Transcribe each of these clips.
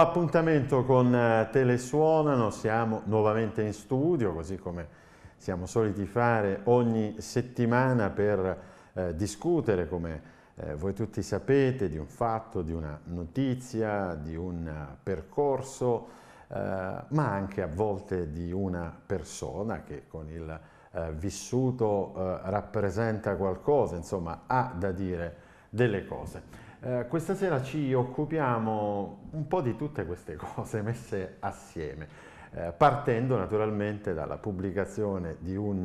appuntamento con eh, Telesuonano, siamo nuovamente in studio, così come siamo soliti fare ogni settimana per eh, discutere, come eh, voi tutti sapete, di un fatto, di una notizia, di un eh, percorso, eh, ma anche a volte di una persona che con il eh, vissuto rappresenta qualcosa, insomma ha da dire delle cose. Eh, questa sera ci occupiamo un po' di tutte queste cose messe assieme, eh, partendo naturalmente dalla pubblicazione di un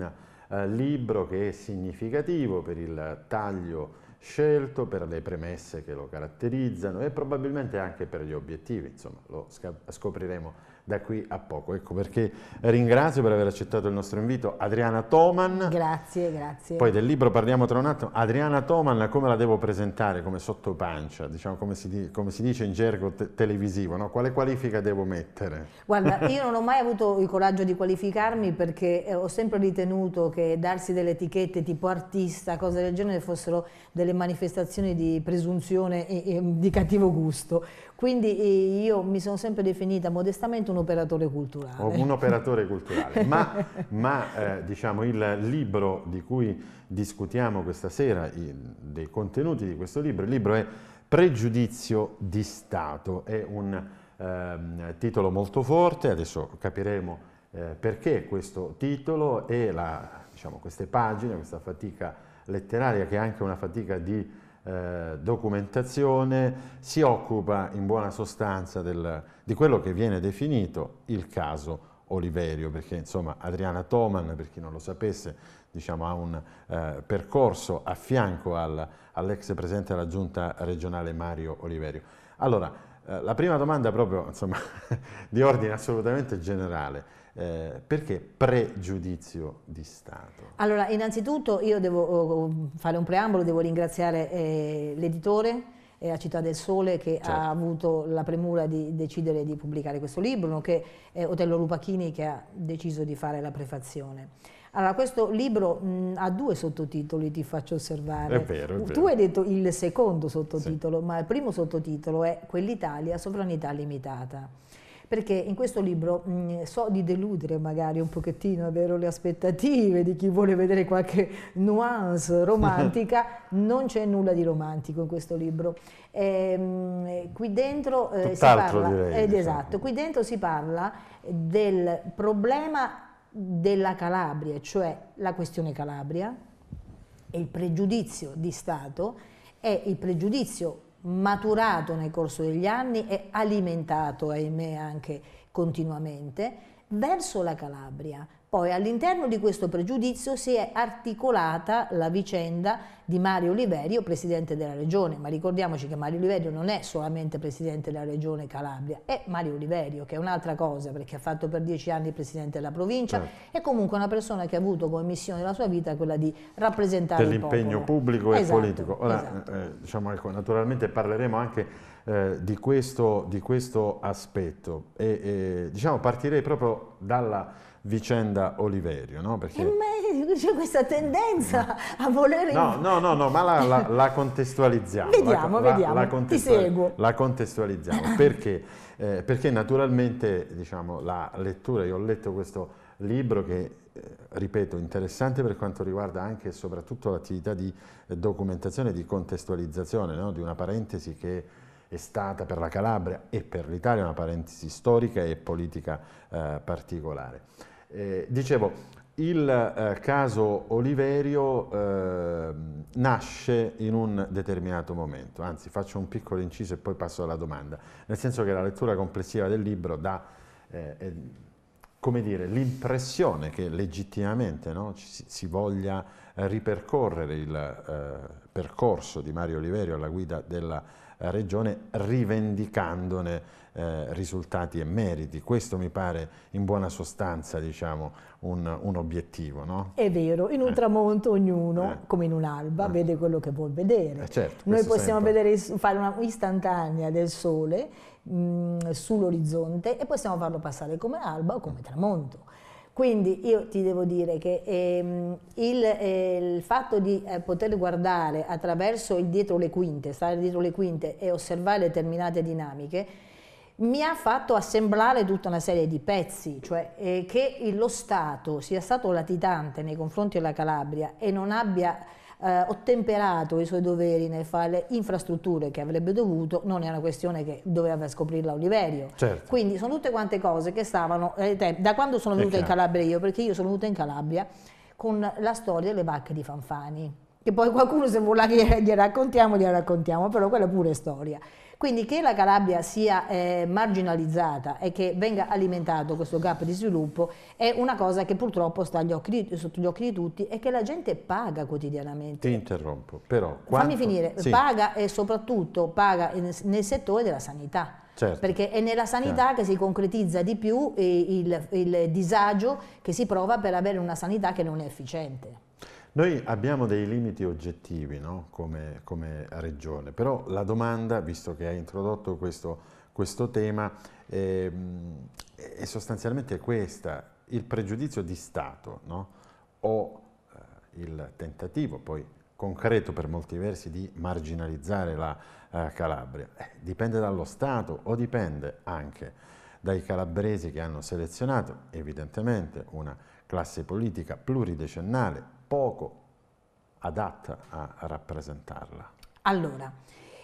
eh, libro che è significativo per il taglio scelto, per le premesse che lo caratterizzano e probabilmente anche per gli obiettivi, insomma lo scopriremo da qui a poco. Ecco perché ringrazio per aver accettato il nostro invito Adriana Toman. Grazie, grazie. Poi del libro parliamo tra un attimo. Adriana Toman, come la devo presentare? Come sottopancia, diciamo come si, come si dice in gergo te televisivo, no? Quale qualifica devo mettere? Guarda, io non ho mai avuto il coraggio di qualificarmi perché eh, ho sempre ritenuto che darsi delle etichette tipo artista, cose del genere, fossero delle manifestazioni di presunzione e, e di cattivo gusto. Quindi eh, io mi sono sempre definita modestamente un operatore culturale. Un operatore culturale, ma, ma eh, diciamo, il libro di cui discutiamo questa sera, il, dei contenuti di questo libro, il libro è Pregiudizio di Stato, è un eh, titolo molto forte, adesso capiremo eh, perché questo titolo e la, diciamo, queste pagine, questa fatica letteraria che è anche una fatica di eh, documentazione, si occupa in buona sostanza del, di quello che viene definito il caso Oliverio, perché insomma Adriana Toman, per chi non lo sapesse, diciamo, ha un eh, percorso a fianco al, all'ex presidente della giunta regionale Mario Oliverio. Allora, eh, la prima domanda proprio insomma, di ordine assolutamente generale. Eh, perché pregiudizio di Stato? Allora, innanzitutto io devo oh, oh, fare un preambolo, devo ringraziare eh, l'editore eh, a Città del Sole che certo. ha avuto la premura di decidere di pubblicare questo libro, che eh, è Otello Lupachini che ha deciso di fare la prefazione. Allora, questo libro mh, ha due sottotitoli, ti faccio osservare. È vero, è vero. Tu hai detto il secondo sottotitolo, sì. ma il primo sottotitolo è Quell'Italia, sovranità limitata perché in questo libro mh, mm, so di deludere magari un pochettino, vero, le aspettative di chi vuole vedere qualche nuance romantica, non c'è nulla di romantico in questo libro. Ehm, qui dentro eh, si parla, direi, ed diciamo. esatto, qui dentro si parla del problema della Calabria, cioè la questione Calabria, il pregiudizio di Stato e il pregiudizio maturato nel corso degli anni e alimentato, ahimè, anche continuamente, verso la Calabria, poi all'interno di questo pregiudizio si è articolata la vicenda di Mario Oliverio, presidente della regione, ma ricordiamoci che Mario Oliverio non è solamente presidente della regione Calabria, è Mario Oliverio che è un'altra cosa perché ha fatto per dieci anni presidente della provincia, eh. Certo. è comunque una persona che ha avuto come missione della sua vita quella di rappresentare Dell'impegno pubblico e esatto, politico. Ora, esatto. eh, diciamo, ecco, naturalmente parleremo anche eh, di, questo, di, questo, aspetto e eh, diciamo, partirei proprio dalla vicenda Oliverio, no? Perché... c'è questa tendenza a volere... No, no, no, no ma la, la, la contestualizziamo. vediamo, la, vediamo, contestual... ti seguo. La contestualizziamo, perché? Eh, perché naturalmente, diciamo, la lettura, io ho letto questo libro che, eh, ripeto, interessante per quanto riguarda anche e soprattutto l'attività di eh, documentazione e di contestualizzazione, no? di una parentesi che è stata per la Calabria e per l'Italia una parentesi storica e politica eh, particolare. Eh, dicevo, il eh, caso Oliverio eh, nasce in un determinato momento, anzi faccio un piccolo inciso e poi passo alla domanda, nel senso che la lettura complessiva del libro dà eh, eh l'impressione che legittimamente no, si, si, voglia eh, ripercorrere il eh, percorso di Mario Oliverio alla guida della regione rivendicandone eh, risultati e meriti. Questo mi pare in buona sostanza diciamo, un, un, obiettivo. No? È vero, in un eh. tramonto ognuno, eh. come in un'alba, eh. vede quello che vuol vedere. Eh, certo, Noi possiamo vedere, fare una istantanea del sole mh, mm, sull'orizzonte e possiamo farlo passare come alba o come mm. tramonto. Quindi io ti devo dire che ehm, il, eh, il, fatto di eh, poter guardare attraverso il dietro le quinte, stare dietro le quinte e osservare determinate dinamiche, mi ha fatto assemblare tutta una serie di pezzi, cioè eh, che lo Stato sia stato latitante nei confronti della Calabria e non abbia eh, ottemperato i suoi doveri nel fare le infrastrutture che avrebbe dovuto, non è una questione che doveva scoprirla Oliverio. Certo. Quindi sono tutte quante cose che stavano, eh, da quando sono venuta in Calabria io, perché io sono venuta in Calabria con la storia delle vacche di Fanfani, che poi qualcuno se vuole che gli raccontiamo, gli raccontiamo, però quella pure è storia. Quindi che la Calabria sia eh, marginalizzata e che venga alimentato questo gap di sviluppo è una cosa che purtroppo sta occhi, sotto gli occhi di tutti e che la gente paga quotidianamente. Ti interrompo, però... Quanto... Fammi finire, sì. paga e soprattutto paga nel settore della sanità. Certo. Perché è nella sanità certo. che si concretizza di più il, il disagio che si prova per avere una sanità che non è efficiente. Noi abbiamo dei limiti oggettivi no? come, come, regione, però la domanda, visto che hai introdotto questo, questo tema, eh, è sostanzialmente questa, il pregiudizio di Stato no? o eh, il tentativo poi concreto per molti versi di marginalizzare la eh, Calabria. Eh, dipende dallo Stato o dipende anche dai calabresi che hanno selezionato evidentemente una classe politica pluridecennale poco adatta a rappresentarla? Allora,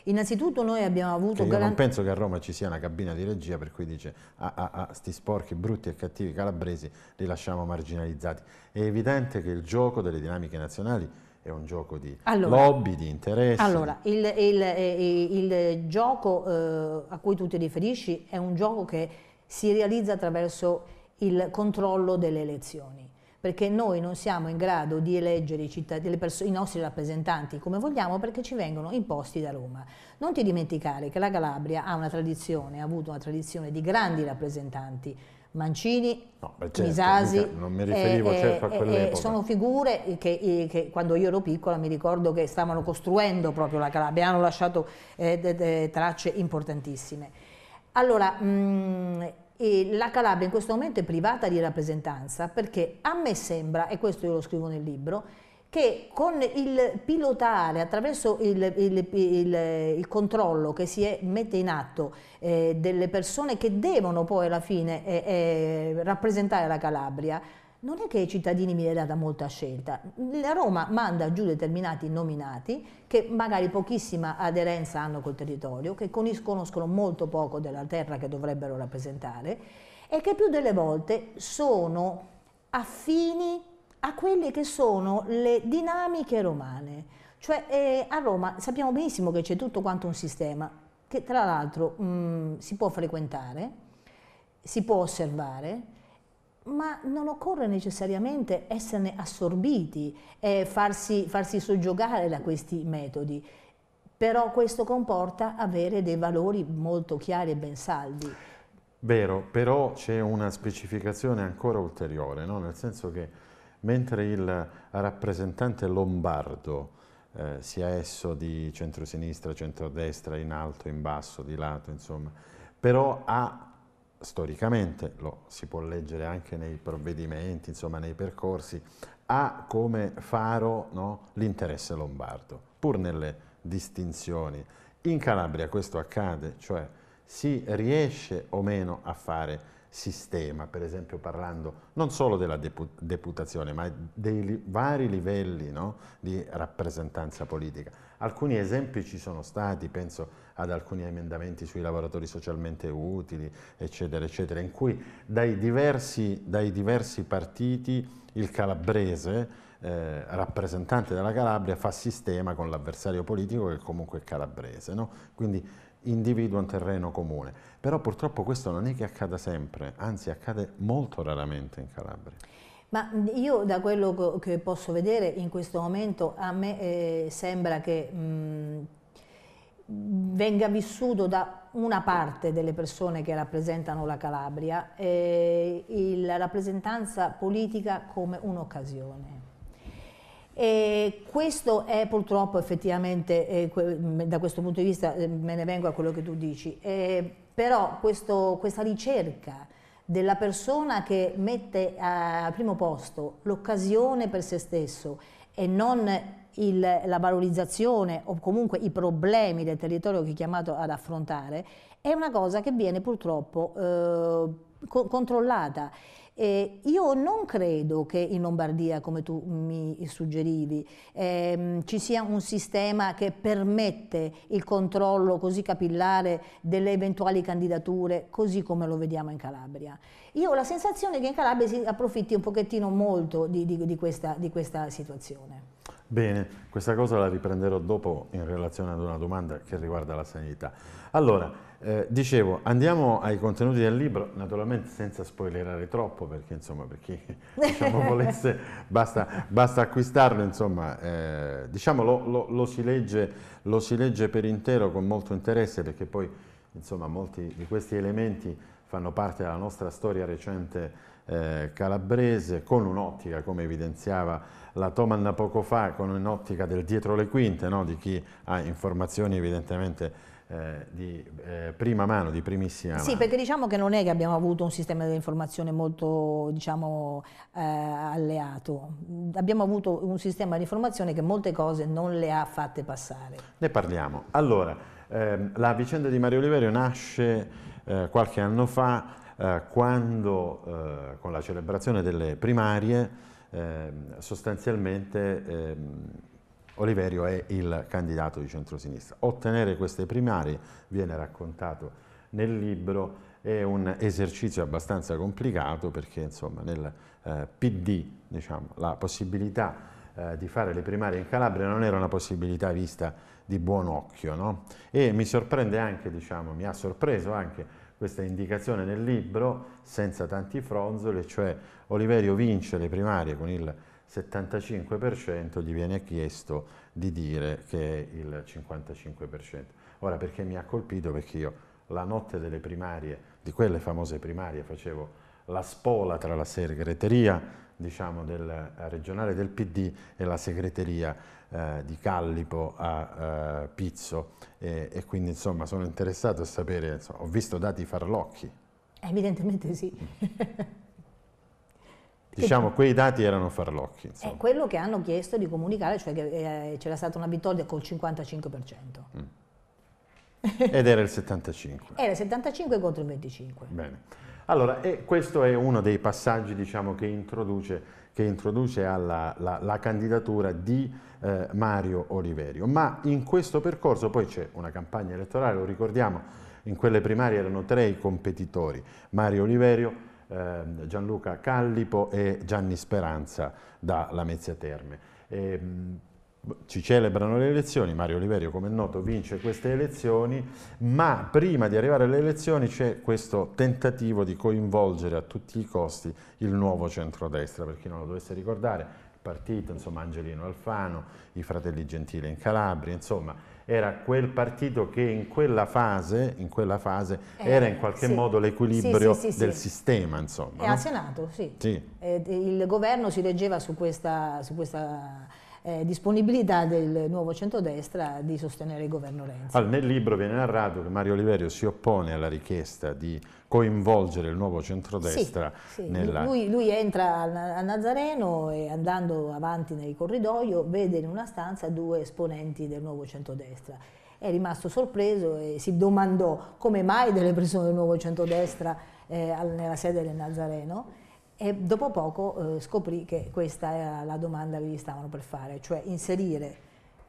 innanzitutto noi abbiamo avuto... Che io non penso che a Roma ci sia una cabina di regia per cui dice a ah, ah, ah, sti sporchi, brutti e cattivi calabresi li lasciamo marginalizzati. È evidente che il gioco delle dinamiche nazionali è un gioco di allora, lobby, di interessi. Allora, il, il, il, eh, eh, il gioco eh, a cui tu ti riferisci è un gioco che si realizza attraverso il controllo delle elezioni perché noi non siamo in grado di eleggere i, i nostri rappresentanti come vogliamo perché ci vengono imposti da Roma. Non ti dimenticare che la Calabria ha una tradizione, ha avuto una tradizione di grandi rappresentanti, Mancini, no, certo, Misasi, mica, eh, eh, certo eh, eh, sono figure che, che, quando io ero piccola mi ricordo che stavano costruendo proprio la Calabria, hanno lasciato eh, de, de, tracce importantissime. Allora, mh, e la Calabria in questo momento è privata di rappresentanza perché a me sembra, e questo io lo scrivo nel libro, che con il pilotare attraverso il, il, il, il controllo che si è, mette in atto eh, delle persone che devono poi alla fine eh, eh, rappresentare la Calabria, non è che ai cittadini viene data molta scelta. La Roma manda giù determinati nominati che magari pochissima aderenza hanno col territorio, che conoscono molto poco della terra che dovrebbero rappresentare e che più delle volte sono affini a quelle che sono le dinamiche romane. Cioè eh, a Roma sappiamo benissimo che c'è tutto quanto un sistema che tra l'altro mm, si può frequentare, si può osservare, ma non occorre necessariamente esserne assorbiti e farsi, farsi soggiogare da questi metodi però questo comporta avere dei valori molto chiari e ben saldi. Vero, però c'è una specificazione ancora ulteriore, no? nel senso che mentre il rappresentante lombardo, eh, sia esso di centrosinistra, centrodestra, in alto, in basso, di lato, insomma, però ha storicamente, lo si può leggere anche nei provvedimenti, insomma nei percorsi, ha come faro no, l'interesse lombardo, pur nelle distinzioni. In Calabria questo accade, cioè si riesce o meno a fare sistema, per esempio parlando non solo della deputazione, ma dei vari livelli no, di rappresentanza politica. Alcuni esempi ci sono stati, penso ad alcuni emendamenti sui lavoratori socialmente utili, eccetera, eccetera, in cui dai diversi, dai diversi partiti il calabrese, eh, rappresentante della Calabria, fa sistema con l'avversario politico che comunque è calabrese, no? quindi individua un terreno comune. Però purtroppo questo non è che accada sempre, anzi accade molto raramente in Calabria. Ma io da quello che posso vedere in questo momento a me eh, sembra che mh, mm, venga vissuto da una parte delle persone che rappresentano la Calabria eh, la rappresentanza politica come un'occasione. E questo è purtroppo effettivamente, eh, mm, da questo punto di vista eh, me ne vengo a quello che tu dici, eh, però questo, questa ricerca della persona che mette eh, al primo posto l'occasione per se stesso e non il, la valorizzazione o comunque i problemi del territorio che è chiamato ad affrontare, è una cosa che viene purtroppo eh, co controllata eh, io non credo che in Lombardia, come tu mi suggerivi, ehm, ci sia un sistema che permette il controllo così capillare delle eventuali candidature, così come lo vediamo in Calabria. Io ho la sensazione che in Calabria si approfitti un pochettino molto di, di, di, questa, di questa situazione. Bene, questa cosa la riprenderò dopo in relazione ad una domanda che riguarda la sanità. Allora, eh, dicevo, andiamo ai contenuti del libro, naturalmente senza spoilerare troppo, perché insomma, per chi diciamo, volesse, basta, basta, acquistarlo, insomma, eh, diciamo, lo, lo, lo, si legge, lo, si legge, per intero con molto interesse, perché poi, insomma, molti di questi elementi fanno parte della nostra storia recente eh, calabrese, con un'ottica, come evidenziava la Toman poco fa con un'ottica del dietro le quinte, no? di chi ha informazioni evidentemente eh, di eh, prima mano, di primissima Sì, perché diciamo che non è che abbiamo avuto un sistema di informazione molto diciamo, eh, alleato, abbiamo avuto un sistema di informazione che molte cose non le ha fatte passare. Ne parliamo. Allora, ehm, la vicenda di Mario Oliverio nasce eh, qualche anno fa eh, quando eh, con la celebrazione delle primarie eh, sostanzialmente eh, Oliverio è il candidato di centrosinistra. Ottenere queste primarie, viene raccontato nel libro, è un esercizio abbastanza complicato perché insomma, nel eh, PD diciamo, la possibilità eh, di fare le primarie in Calabria non era una possibilità vista di buon occhio no? e mi sorprende anche, diciamo, mi ha sorpreso anche questa indicazione nel libro, senza tanti fronzoli, cioè Oliverio vince le primarie con il 75%, gli viene chiesto di dire che è il 55%. Ora perché mi ha colpito? Perché io la notte delle primarie, di quelle famose primarie, facevo la spola tra la segreteria diciamo, del eh, regionale del PD e la segreteria eh, di Callipo a eh, Pizzo e, e, quindi insomma sono interessato a sapere, insomma, ho visto dati farlocchi. Evidentemente sì. Mm. Diciamo, quei dati erano farlocchi. Insomma. È quello che hanno chiesto di comunicare, cioè che eh, c'era stata una vittoria col 55%. Mm. Ed era il 75. Era il 75 contro il 25. Bene. Allora, questo è uno dei passaggi diciamo, che introduce, che introduce alla, la, la, candidatura di eh, Mario Oliverio. Ma in questo percorso poi c'è una campagna elettorale, lo ricordiamo, in quelle primarie erano tre i competitori, Mario Oliverio, ehm, Gianluca Callipo e Gianni Speranza da Lamezia Terme. E, ehm, ci celebrano le elezioni, Mario Oliverio come è noto vince queste elezioni, ma prima di arrivare alle elezioni c'è questo tentativo di coinvolgere a tutti i costi il nuovo centrodestra, per chi non lo dovesse ricordare, il partito, insomma Angelino Alfano, i fratelli Gentile in Calabria, insomma era quel partito che in quella fase, in quella fase eh, era in qualche sì. modo l'equilibrio sì, sì, del sistema. Insomma, e no? al Senato, sì. Eh, il governo si reggeva su questa, su questa eh, disponibilità del nuovo centrodestra di sostenere il governo Renzi. Allora, nel libro viene narrato che Mario Oliverio si oppone alla richiesta di coinvolgere il nuovo centrodestra. Sì, sì. Nella... Lui, lui, entra a Nazareno e andando avanti nel corridoio vede in una stanza due esponenti del nuovo centrodestra. È rimasto sorpreso e si domandò come mai delle persone del nuovo centrodestra eh, nella sede del Nazareno e dopo poco eh, scoprì che questa era la domanda che gli stavano per fare, cioè inserire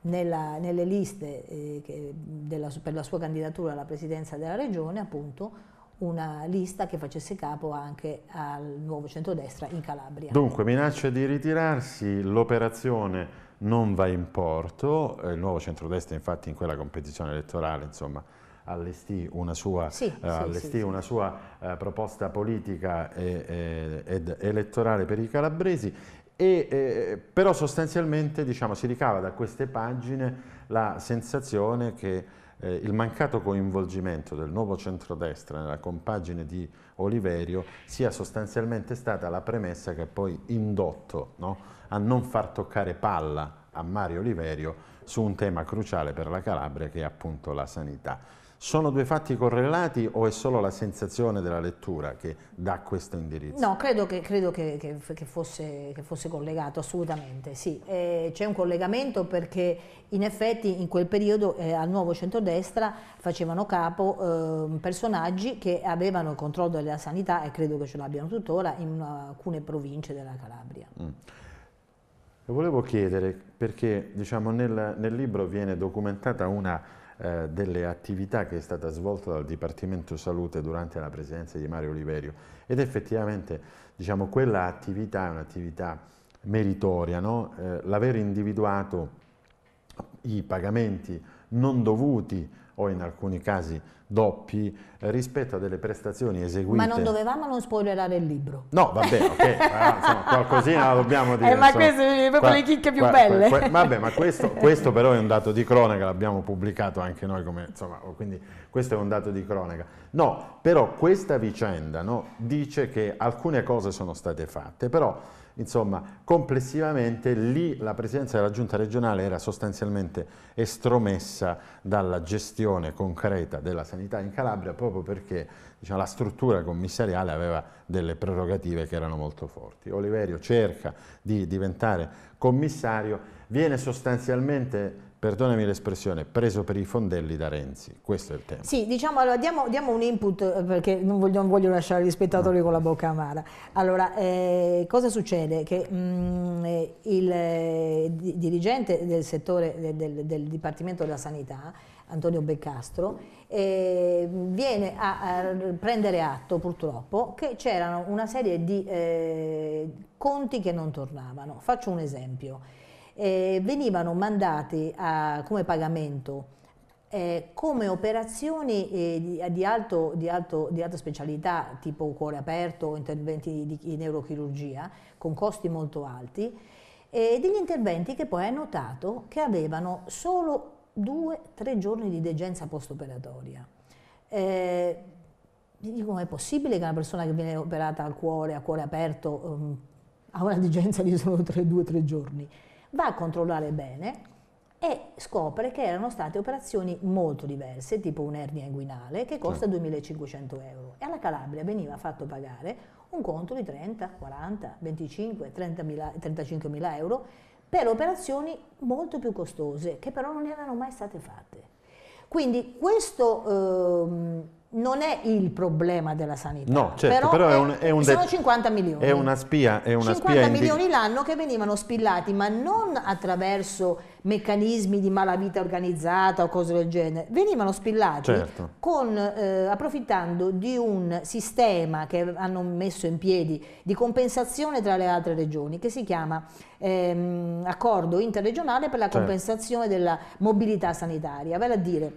nella, nelle liste eh, che, della, per la sua candidatura alla presidenza della regione appunto una lista che facesse capo anche al nuovo centrodestra in Calabria. Dunque minaccia di ritirarsi, l'operazione non va in porto, eh, il nuovo centrodestra infatti in quella competizione elettorale insomma allestì una sua, sì, uh, allestì sì, una sua uh, proposta politica e, e, ed elettorale per i calabresi e, eh, però sostanzialmente diciamo, si ricava da queste pagine la sensazione che eh, il mancato coinvolgimento del nuovo centrodestra nella compagine di Oliverio sia sostanzialmente stata la premessa che ha poi indotto no, a non far toccare palla a Mario Oliverio su un tema cruciale per la Calabria che è appunto la sanità. Sono due fatti correlati o è solo la sensazione della lettura che dà questo indirizzo? No, credo che, credo che, che, che fosse, fosse, collegato, assolutamente, sì. Eh, C'è un collegamento perché in effetti in quel periodo eh, al nuovo centrodestra facevano capo eh, personaggi che avevano il controllo della sanità e credo che ce l'abbiano tuttora in alcune province della Calabria. Mm. Volevo chiedere, perché diciamo, nel, nel, libro viene documentata una eh, delle attività che è stata svolta dal Dipartimento Salute durante la presidenza di Mario Oliverio ed effettivamente diciamo, quella attività è un'attività meritoria, no? eh, l'aver individuato i pagamenti non dovuti o in alcuni casi doppi eh, rispetto a delle prestazioni eseguite. Ma non dovevamo non spoilerare il libro. No, vabbè, ok, ah, insomma, qualcosina la dobbiamo dire. Eh, ma queste sono proprio le chicche più qua, belle. Qua, qua, vabbè, ma questo, questo, però è un dato di cronaca, l'abbiamo pubblicato anche noi, come, insomma, oh, quindi questo è un dato di cronaca. No, però questa vicenda no, dice che alcune cose sono state fatte, però Insomma, complessivamente lì la presidenza della giunta regionale era sostanzialmente estromessa dalla gestione concreta della sanità in Calabria proprio perché diciamo, la struttura commissariale aveva delle prerogative che erano molto forti. Oliverio cerca di diventare commissario, viene sostanzialmente perdonami l'espressione, preso per i fondelli da Renzi, questo è il tema. Sì, diciamo, allora diamo, diamo un input eh, perché non voglio, non voglio, lasciare gli spettatori mm. con la bocca amara. Allora, eh, cosa succede? Che mh, mm, eh, il eh, dirigente del settore del, del, del, Dipartimento della Sanità, Antonio Beccastro, eh, viene a, a, prendere atto purtroppo che c'erano una serie di eh, conti che non tornavano. Faccio un esempio eh, venivano mandati a, come pagamento eh, come operazioni eh, di, di, alto, di, alto, di, alta specialità, tipo cuore aperto o interventi di, neurochirurgia, con costi molto alti, eh, degli interventi che poi hai notato che avevano solo due o tre giorni di degenza post-operatoria. Eh, dico, è possibile che una persona che viene operata al cuore, a cuore aperto, um, ha una degenza di solo due o tre giorni? va a controllare bene e scopre che erano state operazioni molto diverse, tipo un'ernia inguinale che costa sì. Certo. 2500 euro e alla Calabria veniva fatto pagare un conto di 30, 40, 25, 30 mila, 35 mila euro per operazioni molto più costose che però non erano mai state fatte. Quindi questo... Ehm, non è il problema della sanità. No, certo, però, però è, un, è un sono 50 milioni. È una spia, è una 50 spia milioni l'anno che venivano spillati, ma non attraverso meccanismi di malavita organizzata o cose del genere, venivano spillati certo. con, eh, approfittando di un sistema che hanno messo in piedi di compensazione tra le altre regioni, che si chiama ehm, accordo interregionale per la certo. compensazione certo. della mobilità sanitaria, vale a dire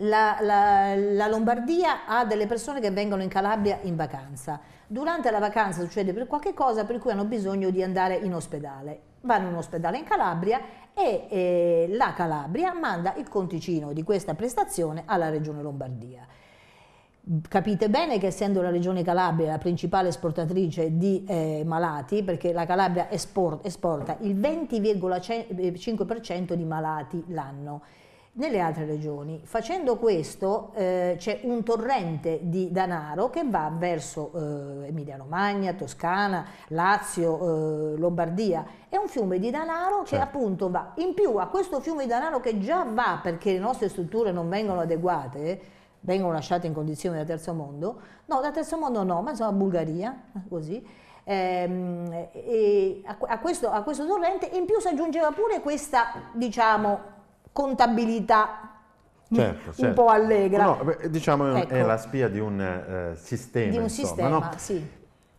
la, la, la, Lombardia ha delle persone che vengono in Calabria in vacanza. Durante la vacanza succede per qualche cosa per cui hanno bisogno di andare in ospedale. Vanno in ospedale in Calabria e eh, la Calabria manda il conticino di questa prestazione alla Regione Lombardia. Capite bene che essendo la Regione Calabria la principale esportatrice di eh, malati, perché la Calabria esport, esporta il 20,5% eh, di malati l'anno, nelle altre regioni. Facendo questo eh, c'è un torrente di danaro che va verso eh, Emilia Romagna, Toscana, Lazio, eh, Lombardia. È un fiume di danaro che certo. appunto va. In più a questo fiume di danaro che già va perché le nostre strutture non vengono adeguate, vengono lasciate in condizioni da terzo mondo, no, da terzo mondo no, ma insomma Bulgaria, così. Ehm, a, questo, a questo torrente in più si aggiungeva pure questa, diciamo, contabilità certo, un certo. po' allegra. No, diciamo ecco. è la spia di un eh, sistema. Di un insomma, sistema, no? sì.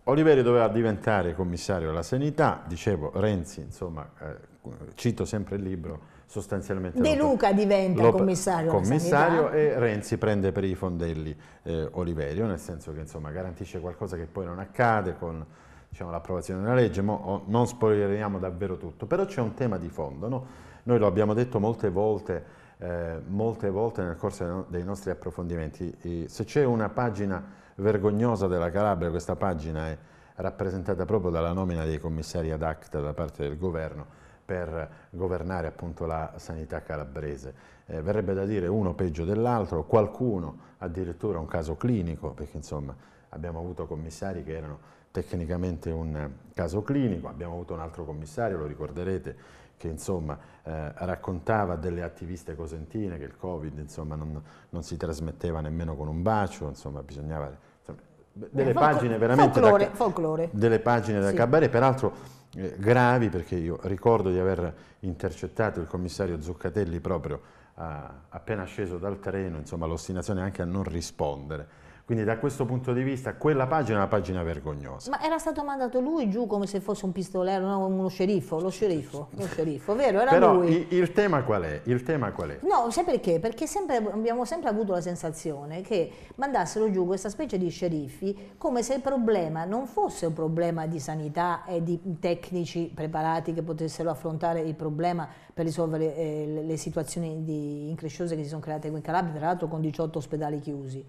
Oliveri doveva diventare commissario alla sanità, dicevo Renzi, insomma, eh, cito sempre il libro, sostanzialmente... De Luca diventa commissario. Commissario e Renzi prende per i fondelli eh, Oliverio, nel senso che insomma, garantisce qualcosa che poi non accade con diciamo, l'approvazione della legge, Mo, oh, non spoileriamo davvero tutto, però c'è un tema di fondo, no? Noi lo abbiamo detto molte volte, eh, molte volte nel corso dei nostri approfondimenti, se c'è una pagina vergognosa della Calabria, questa pagina è rappresentata proprio dalla nomina dei commissari ad acta da parte del governo, per governare appunto la sanità calabrese. Eh, verrebbe da dire uno peggio dell'altro, qualcuno addirittura un caso clinico, perché insomma abbiamo avuto commissari che erano tecnicamente un caso clinico, abbiamo avuto un altro commissario, lo ricorderete, che insomma, eh, raccontava delle attiviste cosentine che il Covid insomma, non, non, si trasmetteva nemmeno con un bacio, insomma, bisognava... Insomma, delle, eh, pagine folklore, da, folklore. delle pagine veramente... Sì. da, cabaret, peraltro eh, gravi, perché io ricordo di aver intercettato il commissario Zuccatelli proprio a, appena sceso dal treno, insomma l'ostinazione anche a non rispondere quindi da questo punto di vista quella pagina è una pagina vergognosa. Ma era stato mandato lui giù come se fosse un pistolero, no, uno sceriffo, lo sceriffo, lo sceriffo, vero? Era Però lui. Il, tema qual è? Il tema qual è? No, sai perché? Perché sempre, abbiamo sempre avuto la sensazione che mandassero giù questa specie di sceriffi come se il problema non fosse un problema di sanità e di tecnici preparati che potessero affrontare il problema per risolvere eh, le, le situazioni di, incresciose che si sono create qui in Calabria, tra l'altro con 18 ospedali chiusi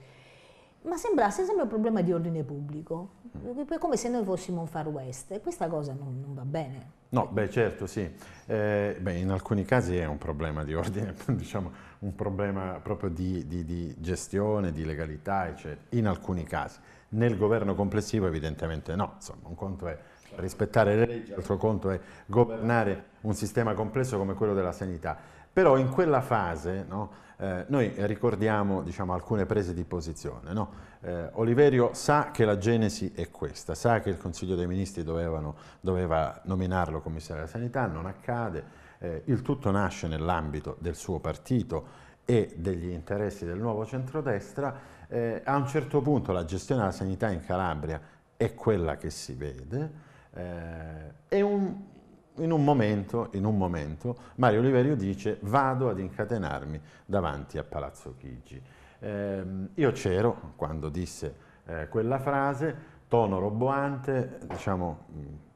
ma sembrasse sempre un problema di ordine pubblico, come se noi fossimo un far west e questa cosa non, non va bene. No, beh certo sì, eh, beh, in alcuni casi è un problema di ordine, diciamo un problema proprio di, di, di gestione, di legalità eccetera, in alcuni casi. Nel governo complessivo evidentemente no, insomma un conto è rispettare le leggi, l'altro conto è governare un sistema complesso come quello della sanità, però in quella fase no, eh, noi ricordiamo diciamo, alcune prese di posizione. No? Eh, Oliverio sa che la genesi è questa, sa che il Consiglio dei Ministri dovevano, doveva nominarlo commissario della sanità, non accade, eh, il tutto nasce nell'ambito del suo partito e degli interessi del nuovo centrodestra, eh, a un certo punto la gestione della sanità in Calabria è quella che si vede, eh, è un, in un momento, in un momento Mario Oliverio dice vado ad incatenarmi davanti a Palazzo Chigi. Eh, io c'ero quando disse eh, quella frase, tono roboante, diciamo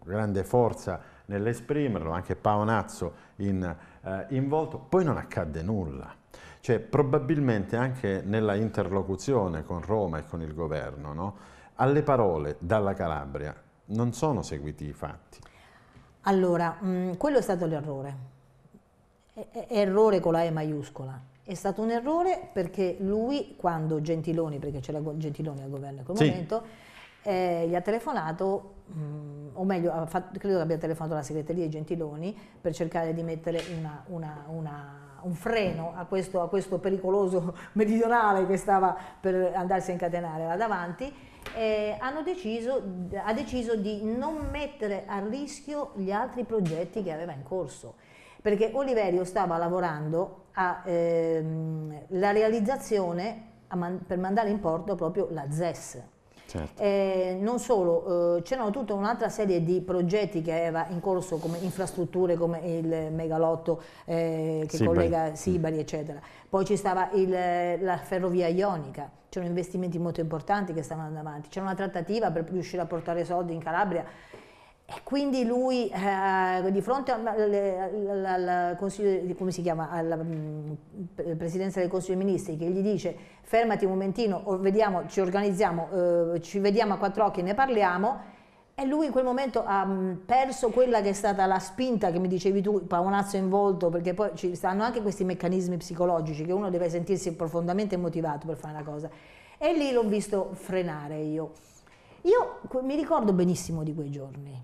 grande forza nell'esprimerlo, anche paonazzo in, eh, in volto, poi non accadde nulla. Cioè probabilmente anche nella interlocuzione con Roma e con il governo, no? alle parole dalla Calabria non sono seguiti i fatti. Allora, mh, mm, quello è stato l'errore. E- errore con la E maiuscola. È stato un errore perché lui, quando Gentiloni, perché c'era Gentiloni al governo in quel sì. momento, eh, gli ha telefonato, mh, mm, o meglio, ha fatto, credo che abbia telefonato la segreteria di Gentiloni per cercare di mettere una, una, una un freno a questo, a questo, pericoloso meridionale che stava per andarsi a incatenare là davanti eh, deciso, ha deciso di non mettere a rischio gli altri progetti che aveva in corso, perché Oliverio stava lavorando alla ehm, realizzazione man per mandare in porto proprio la ZES. Certo. Eh, non solo, eh, c'erano tutta un'altra serie di progetti che aveva in corso come infrastrutture come il megalotto eh, che Sibari. collega Sibari, eccetera. Poi ci stava il, la ferrovia ionica c'erano investimenti molto importanti che stavano andando avanti, c'era una trattativa per riuscire a portare soldi in Calabria e quindi lui eh, di fronte al consiglio, come si chiama, alla mm, presidenza del Consiglio dei Ministri che gli dice fermati un momentino, vediamo, ci organizziamo, eh, ci vediamo a quattro occhi e ne parliamo, e lui in quel momento ha perso quella che è stata la spinta che mi dicevi tu, paonazzo in volto, perché poi ci stanno anche questi meccanismi psicologici che uno deve sentirsi profondamente motivato per fare una cosa. E lì l'ho visto frenare io. Io mi ricordo benissimo di quei giorni.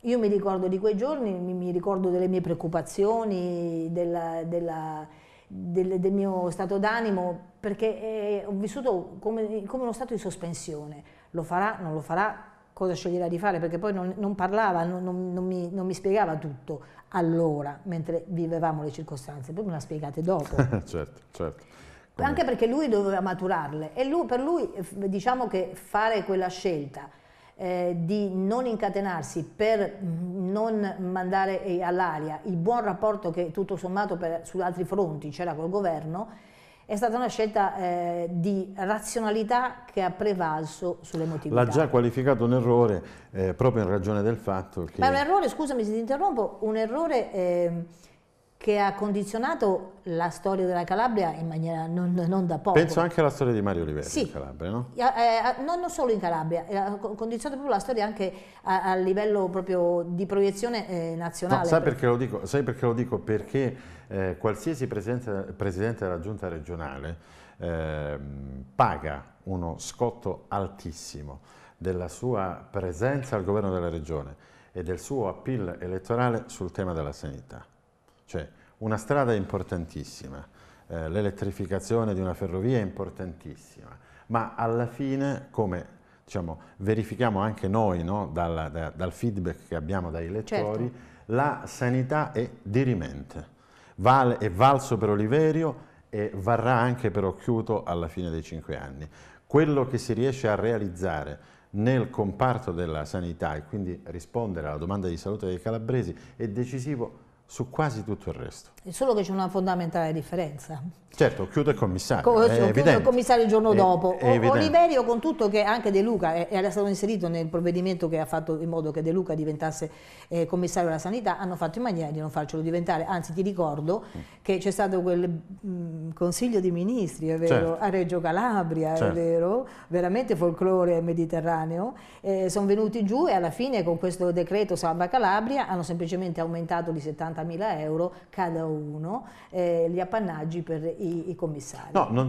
Io mi ricordo di quei giorni, mi, ricordo delle mie preoccupazioni, della, della, del, del, mio stato d'animo, perché eh, ho vissuto come, come uno stato di sospensione. Lo farà, non lo farà, cosa sceglierà di fare, perché poi non, non parlava, non, non, mi, non, mi, spiegava tutto allora, mentre vivevamo le circostanze, poi me la spiegate dopo. certo, certo. Come... Anche perché lui doveva maturarle e lui, per lui diciamo che fare quella scelta eh, di non incatenarsi per non mandare eh, all'aria il buon rapporto che tutto sommato per, su altri fronti c'era col governo, è stata una scelta eh, di razionalità che ha prevalso sulle motivazioni. L'ha già qualificato un errore eh, proprio in ragione del fatto che... Ma un errore, scusami se ti interrompo, un errore... Eh, che ha condizionato la storia della Calabria in maniera non, non da poco. Penso anche alla storia di Mario Olivetti sì. in Calabria, no? Eh, eh non solo in Calabria, eh, ha condizionato proprio la storia anche a, a livello proprio di proiezione eh, nazionale. No, sai, perché lo dico? sai perché lo dico? Perché eh, qualsiasi presidente, presidente, della giunta regionale ehm, paga uno scotto altissimo della sua presenza al governo della regione e del suo appeal elettorale sul tema della sanità. Cioè, una strada è importantissima, eh, l'elettrificazione di una ferrovia è importantissima, ma alla fine, come diciamo, verifichiamo anche noi no, dal, da, dal, feedback che abbiamo dai lettori, certo. la sanità è dirimente. Vale, è valso per Oliverio e varrà anche per Occhiuto alla fine dei cinque anni. Quello che si riesce a realizzare nel comparto della sanità e quindi rispondere alla domanda di salute dei calabresi è decisivo su quasi tutto il resto. È solo che c'è una fondamentale differenza. Certo, chiude il commissario. Co chiude il commissario il giorno dopo. È, è Oliverio, con tutto che anche De Luca era stato inserito nel provvedimento che ha fatto in modo che De Luca diventasse eh, commissario della sanità, hanno fatto in maniera di non farcelo diventare. Anzi, ti ricordo mm. che c'è stato quel mh, mm, consiglio dei ministri, è vero, certo. a Reggio Calabria, certo. è vero, veramente folklore mediterraneo. Eh, Sono venuti giù e alla fine con questo decreto Salva Calabria hanno semplicemente aumentato di 70.000 euro cada uno eh, gli appannaggi per i i, i commissari. No,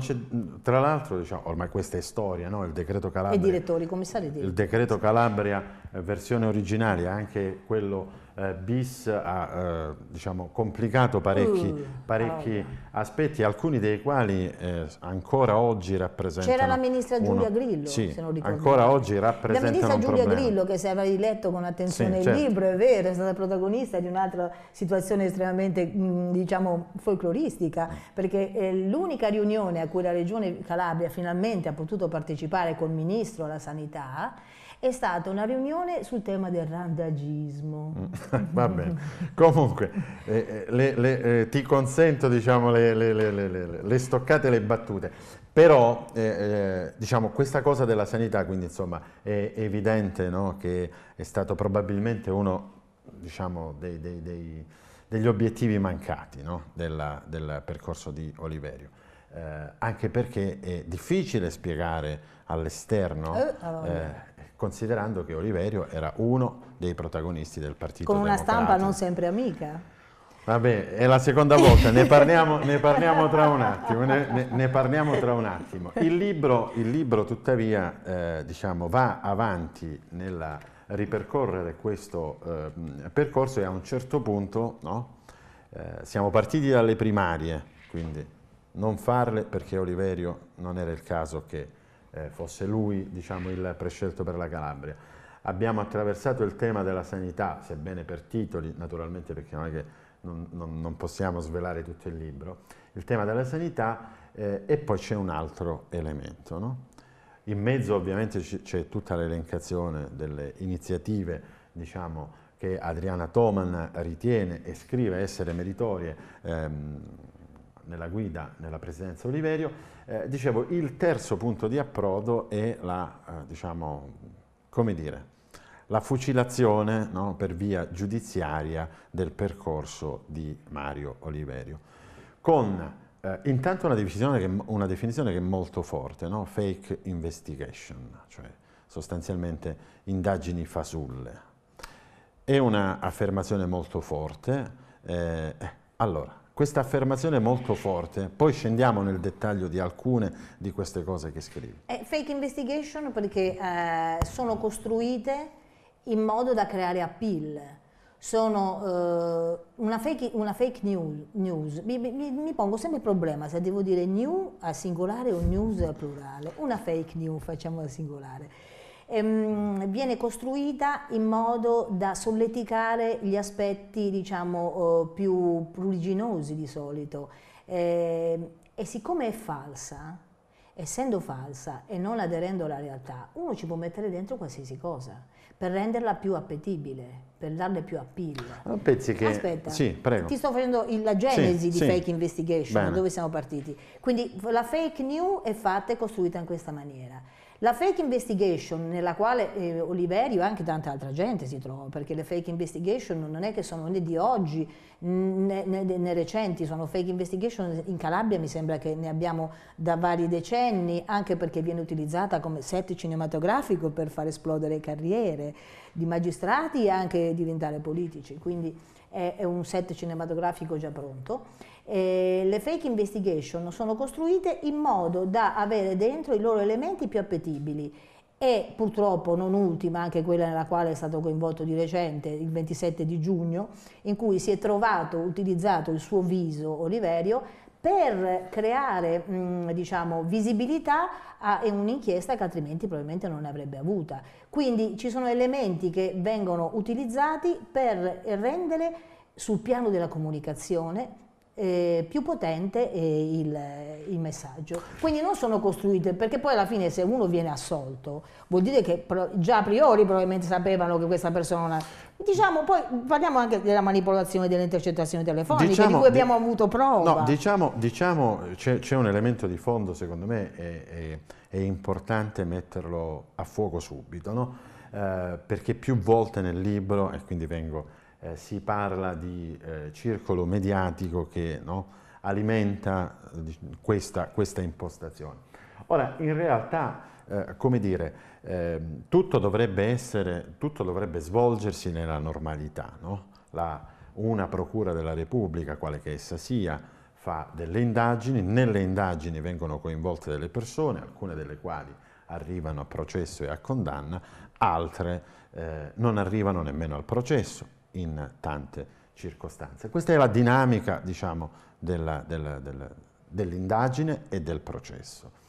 tra l'altro diciamo, ormai questa è storia, no? il decreto Calabria. I direttori, i commissari direttori. Il decreto Calabria eh, versione originale, anche quello eh, bis ha eh, diciamo, complicato parecchi, uh, aspetti, alcuni dei quali eh, ancora oggi rappresentano... C'era la ministra Giulia uno, Grillo, sì, se non ricordo. ancora oggi rappresentano La ministra Giulia Grillo, che se avevi letto con attenzione sì, il certo. libro, è vero, è stata protagonista di un'altra situazione estremamente, mh, mm, diciamo, folcloristica, mm. perché eh, l'unica riunione a cui la Regione Calabria finalmente ha potuto partecipare col Ministro alla Sanità è stata una riunione sul tema del randagismo. Mm. Va bene, comunque eh, eh, le, le, eh, ti consento diciamo, le, le, stoccate e le battute, però eh, eh, diciamo, questa cosa della sanità, quindi insomma è evidente no, che è stato probabilmente uno diciamo, dei, dei, dei, degli obiettivi mancati no, della, del percorso di Oliverio. Eh, anche perché è difficile spiegare all'esterno eh, eh considerando che Oliverio era uno dei protagonisti del Partito Con una Democratico. stampa non sempre amica. Vabbè, è la seconda volta, ne parliamo, ne parliamo tra un attimo. Ne, ne, parliamo tra un attimo. Il libro, il libro tuttavia, eh, diciamo, va avanti nel ripercorrere questo eh, percorso e a un certo punto, no, eh, siamo partiti dalle primarie, quindi non farle perché Oliverio non era il caso che eh, fosse lui diciamo, il prescelto per la Calabria. Abbiamo attraversato il tema della sanità, sebbene per titoli, naturalmente perché non è che non, non, non possiamo svelare tutto il libro, il tema della sanità eh, e poi c'è un altro elemento. No? In mezzo ovviamente c'è tutta l'elencazione delle iniziative diciamo, che Adriana Toman ritiene e scrive essere meritorie ehm, nella guida nella presidenza Oliverio, eh, dicevo, il terzo punto di approdo è la, eh, diciamo, come dire, la fucilazione no, per via giudiziaria del percorso di Mario Oliverio, con eh, intanto una definizione, che, una definizione, che, è molto forte, no? fake investigation, cioè sostanzialmente indagini fasulle. È un'affermazione molto forte. Eh, eh allora, questa affermazione è molto forte, poi scendiamo nel dettaglio di alcune di queste cose che scrivi. È fake investigation perché eh, sono costruite in modo da creare appeal, sono eh, una, fake, una, fake, news, news. Mi, mi, mi, pongo sempre il problema se devo dire new al singolare o news al plurale, una fake news facciamo al singolare ehm, viene costruita in modo da solleticare gli aspetti diciamo, eh, più pruriginosi di solito. Eh, e siccome è falsa, essendo falsa e non aderendo alla realtà, uno ci può mettere dentro qualsiasi cosa per renderla più appetibile, per darle più appeal. Non pensi che... Aspetta, sì, ti sto facendo la genesi sì, di sì. fake investigation, Bene. dove siamo partiti. Quindi la fake news è fatta e costruita in questa maniera. La fake investigation, nella quale eh, Oliverio e anche tanta altra gente si trova, perché le fake investigation non è che sono né di oggi né, né, né recenti, sono fake investigation in Calabria, mi sembra che ne abbiamo da vari decenni, anche perché viene utilizzata come set cinematografico per far esplodere carriere di magistrati e anche diventare politici, quindi è, è un set cinematografico già pronto. Eh, le fake investigation sono costruite in modo da avere dentro i loro elementi più appetibili e purtroppo non ultima anche quella nella quale è stato coinvolto di recente il 27 di giugno in cui si è trovato utilizzato il suo viso Oliverio per creare mh, diciamo, visibilità a un'inchiesta che altrimenti probabilmente non avrebbe avuta. Quindi ci sono elementi che vengono utilizzati per rendere sul piano della comunicazione eh, più potente è eh, il, eh, il, messaggio. Quindi non sono costruite, perché poi alla fine se uno viene assolto, vuol dire che pro, già a priori probabilmente sapevano che questa persona... Diciamo, poi parliamo anche della manipolazione delle intercettazioni telefoniche, diciamo, di cui abbiamo di, avuto prova. No, diciamo, diciamo c'è, un elemento di fondo, secondo me, è, è, è importante metterlo a fuoco subito, no? eh, perché più volte nel libro, e quindi vengo eh, si parla di eh, circolo mediatico che no, alimenta eh, questa, questa, impostazione. Ora, in realtà, eh, come dire, ehm, tutto dovrebbe, essere, tutto, dovrebbe svolgersi nella normalità. No? La, una procura della Repubblica, quale che essa sia, fa delle indagini, nelle indagini vengono coinvolte delle persone, alcune delle quali arrivano a processo e a condanna, altre eh, non arrivano nemmeno al processo in tante circostanze. Questa è la dinamica, diciamo, dell'indagine e del processo.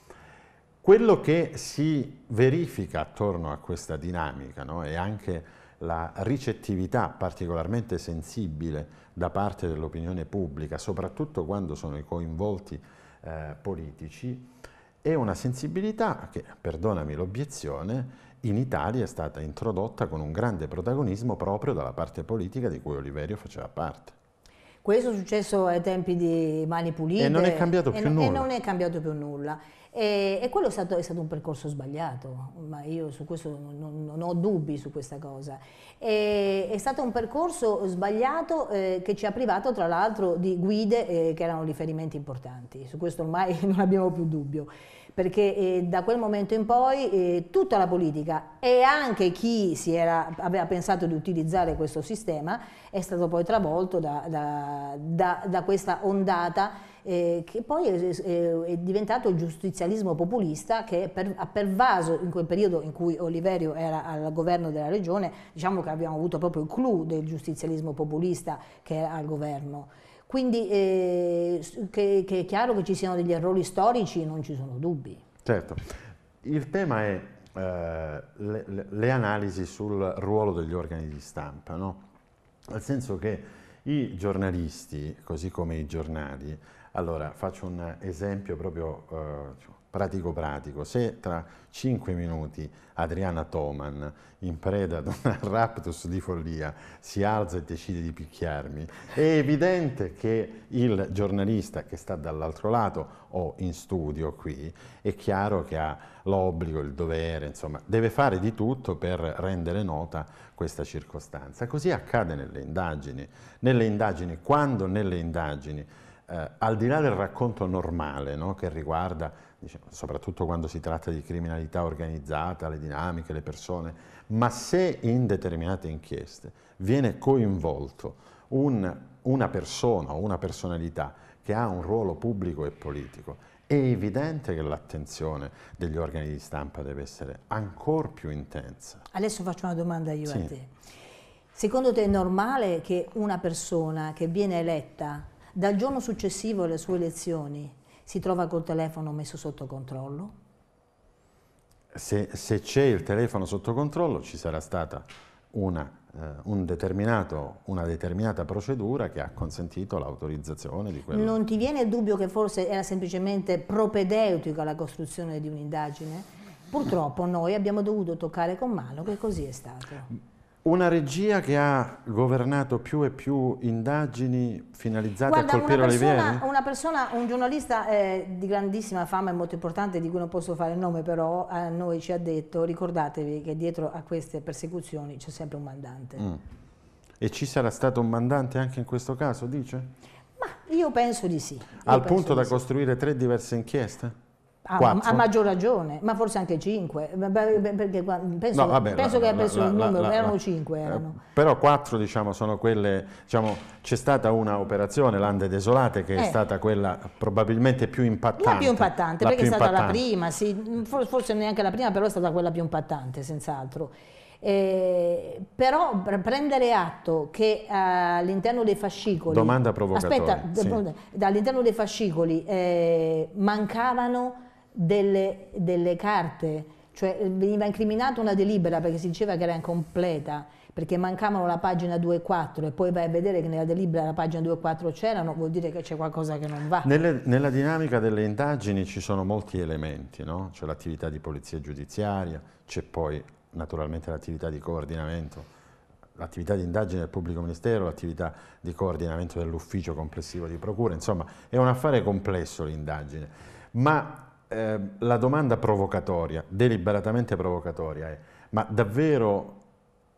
Quello che si verifica attorno a questa dinamica no, è anche la ricettività particolarmente sensibile da parte dell'opinione pubblica, soprattutto quando sono i coinvolti eh, politici, è una sensibilità che, perdonami l'obiezione, in Italia è stata introdotta con un grande protagonismo proprio dalla parte politica di cui Oliverio faceva parte. Questo è successo ai tempi di Mani Pulite. E non è cambiato più e nulla. E non è cambiato più nulla. E, e quello è stato, è stato, un percorso sbagliato, ma io su questo non, non ho dubbi su questa cosa. E, è stato un percorso sbagliato eh, che ci ha privato tra l'altro di guide eh, che erano riferimenti importanti, su questo ormai non abbiamo più dubbio perché eh, da quel momento in poi eh, tutta la politica e anche chi era, aveva pensato di utilizzare questo sistema è stato poi travolto da, da, da, da questa ondata eh, che poi è, è, diventato il giustizialismo populista che per, ha pervaso in quel periodo in cui Oliverio era al governo della regione, diciamo che abbiamo avuto proprio il clou del giustizialismo populista che era al governo. Quindi eh, che, che è chiaro che ci siano degli errori storici, non ci sono dubbi. Certo. Il tema è eh, le, le, analisi sul ruolo degli organi di stampa, no? nel senso che i giornalisti, così come i giornali, allora faccio un esempio proprio eh, pratico pratico, se tra 5 minuti Adriana Toman, in preda ad un raptus di follia, si alza e decide di picchiarmi, è evidente che il giornalista che sta dall'altro lato o in studio qui, è chiaro che ha l'obbligo, il dovere, insomma, deve fare di tutto per rendere nota questa circostanza. Così accade nelle indagini, nelle indagini, quando nelle indagini, eh, al di là del racconto normale no, che riguarda diciamo, soprattutto quando si tratta di criminalità organizzata, le dinamiche, le persone, ma se in determinate inchieste viene coinvolto un, una persona o una personalità che ha un ruolo pubblico e politico, è evidente che l'attenzione degli organi di stampa deve essere ancora più intensa. Adesso faccio una domanda io sì. a te. Secondo te è normale che una persona che viene eletta dal giorno successivo alle sue elezioni si trova col telefono messo sotto controllo? Se, se c'è il telefono sotto controllo ci sarà stata una, eh, un una, determinata procedura che ha consentito l'autorizzazione di quello. Non ti viene il dubbio che forse era semplicemente propedeutico alla costruzione di un'indagine? Purtroppo noi abbiamo dovuto toccare con mano che così è stato. Una regia che ha governato più e più indagini finalizzate Guarda, a colpire una persona, Olivieri? Una persona, un giornalista eh, di grandissima fama e molto importante, di cui non posso fare il nome però, a noi ci ha detto, ricordatevi che dietro a queste persecuzioni c'è sempre un mandante. Mm. E ci sarà stato un mandante anche in questo caso, dice? Ma io penso di sì. Io Al punto da costruire tre diverse inchieste? Ah, a, a, maggior ragione, ma forse anche 5, perché penso, no, vabbè, penso la, che abbia preso il numero, la, erano 5. Eh, erano. Eh, però 4 diciamo, sono quelle, diciamo, c'è stata una operazione, l'Ande Desolate, che eh. è stata quella probabilmente più impattante. La più impattante, la perché più è stata impattante. la prima, sì, forse neanche la prima, però è stata quella più impattante, senz'altro. Eh, però prendere atto che eh, all'interno dei fascicoli domanda provocatoria aspetta, sì. all'interno dei fascicoli eh, mancavano delle, delle carte, cioè eh, veniva incriminata una delibera perché si diceva che era incompleta, perché mancavano la pagina 2 e 4 e poi vai a vedere che nella delibera la pagina 2 e 4 c'erano, vuol dire che c'è qualcosa che non va. Nelle, nella dinamica delle indagini ci sono molti elementi, no? c'è l'attività di polizia giudiziaria, c'è poi naturalmente l'attività di coordinamento l'attività di indagine del pubblico ministero, l'attività di coordinamento dell'ufficio complessivo di procura, insomma è un affare complesso l'indagine, ma Ehm, la domanda provocatoria, deliberatamente provocatoria è, ma davvero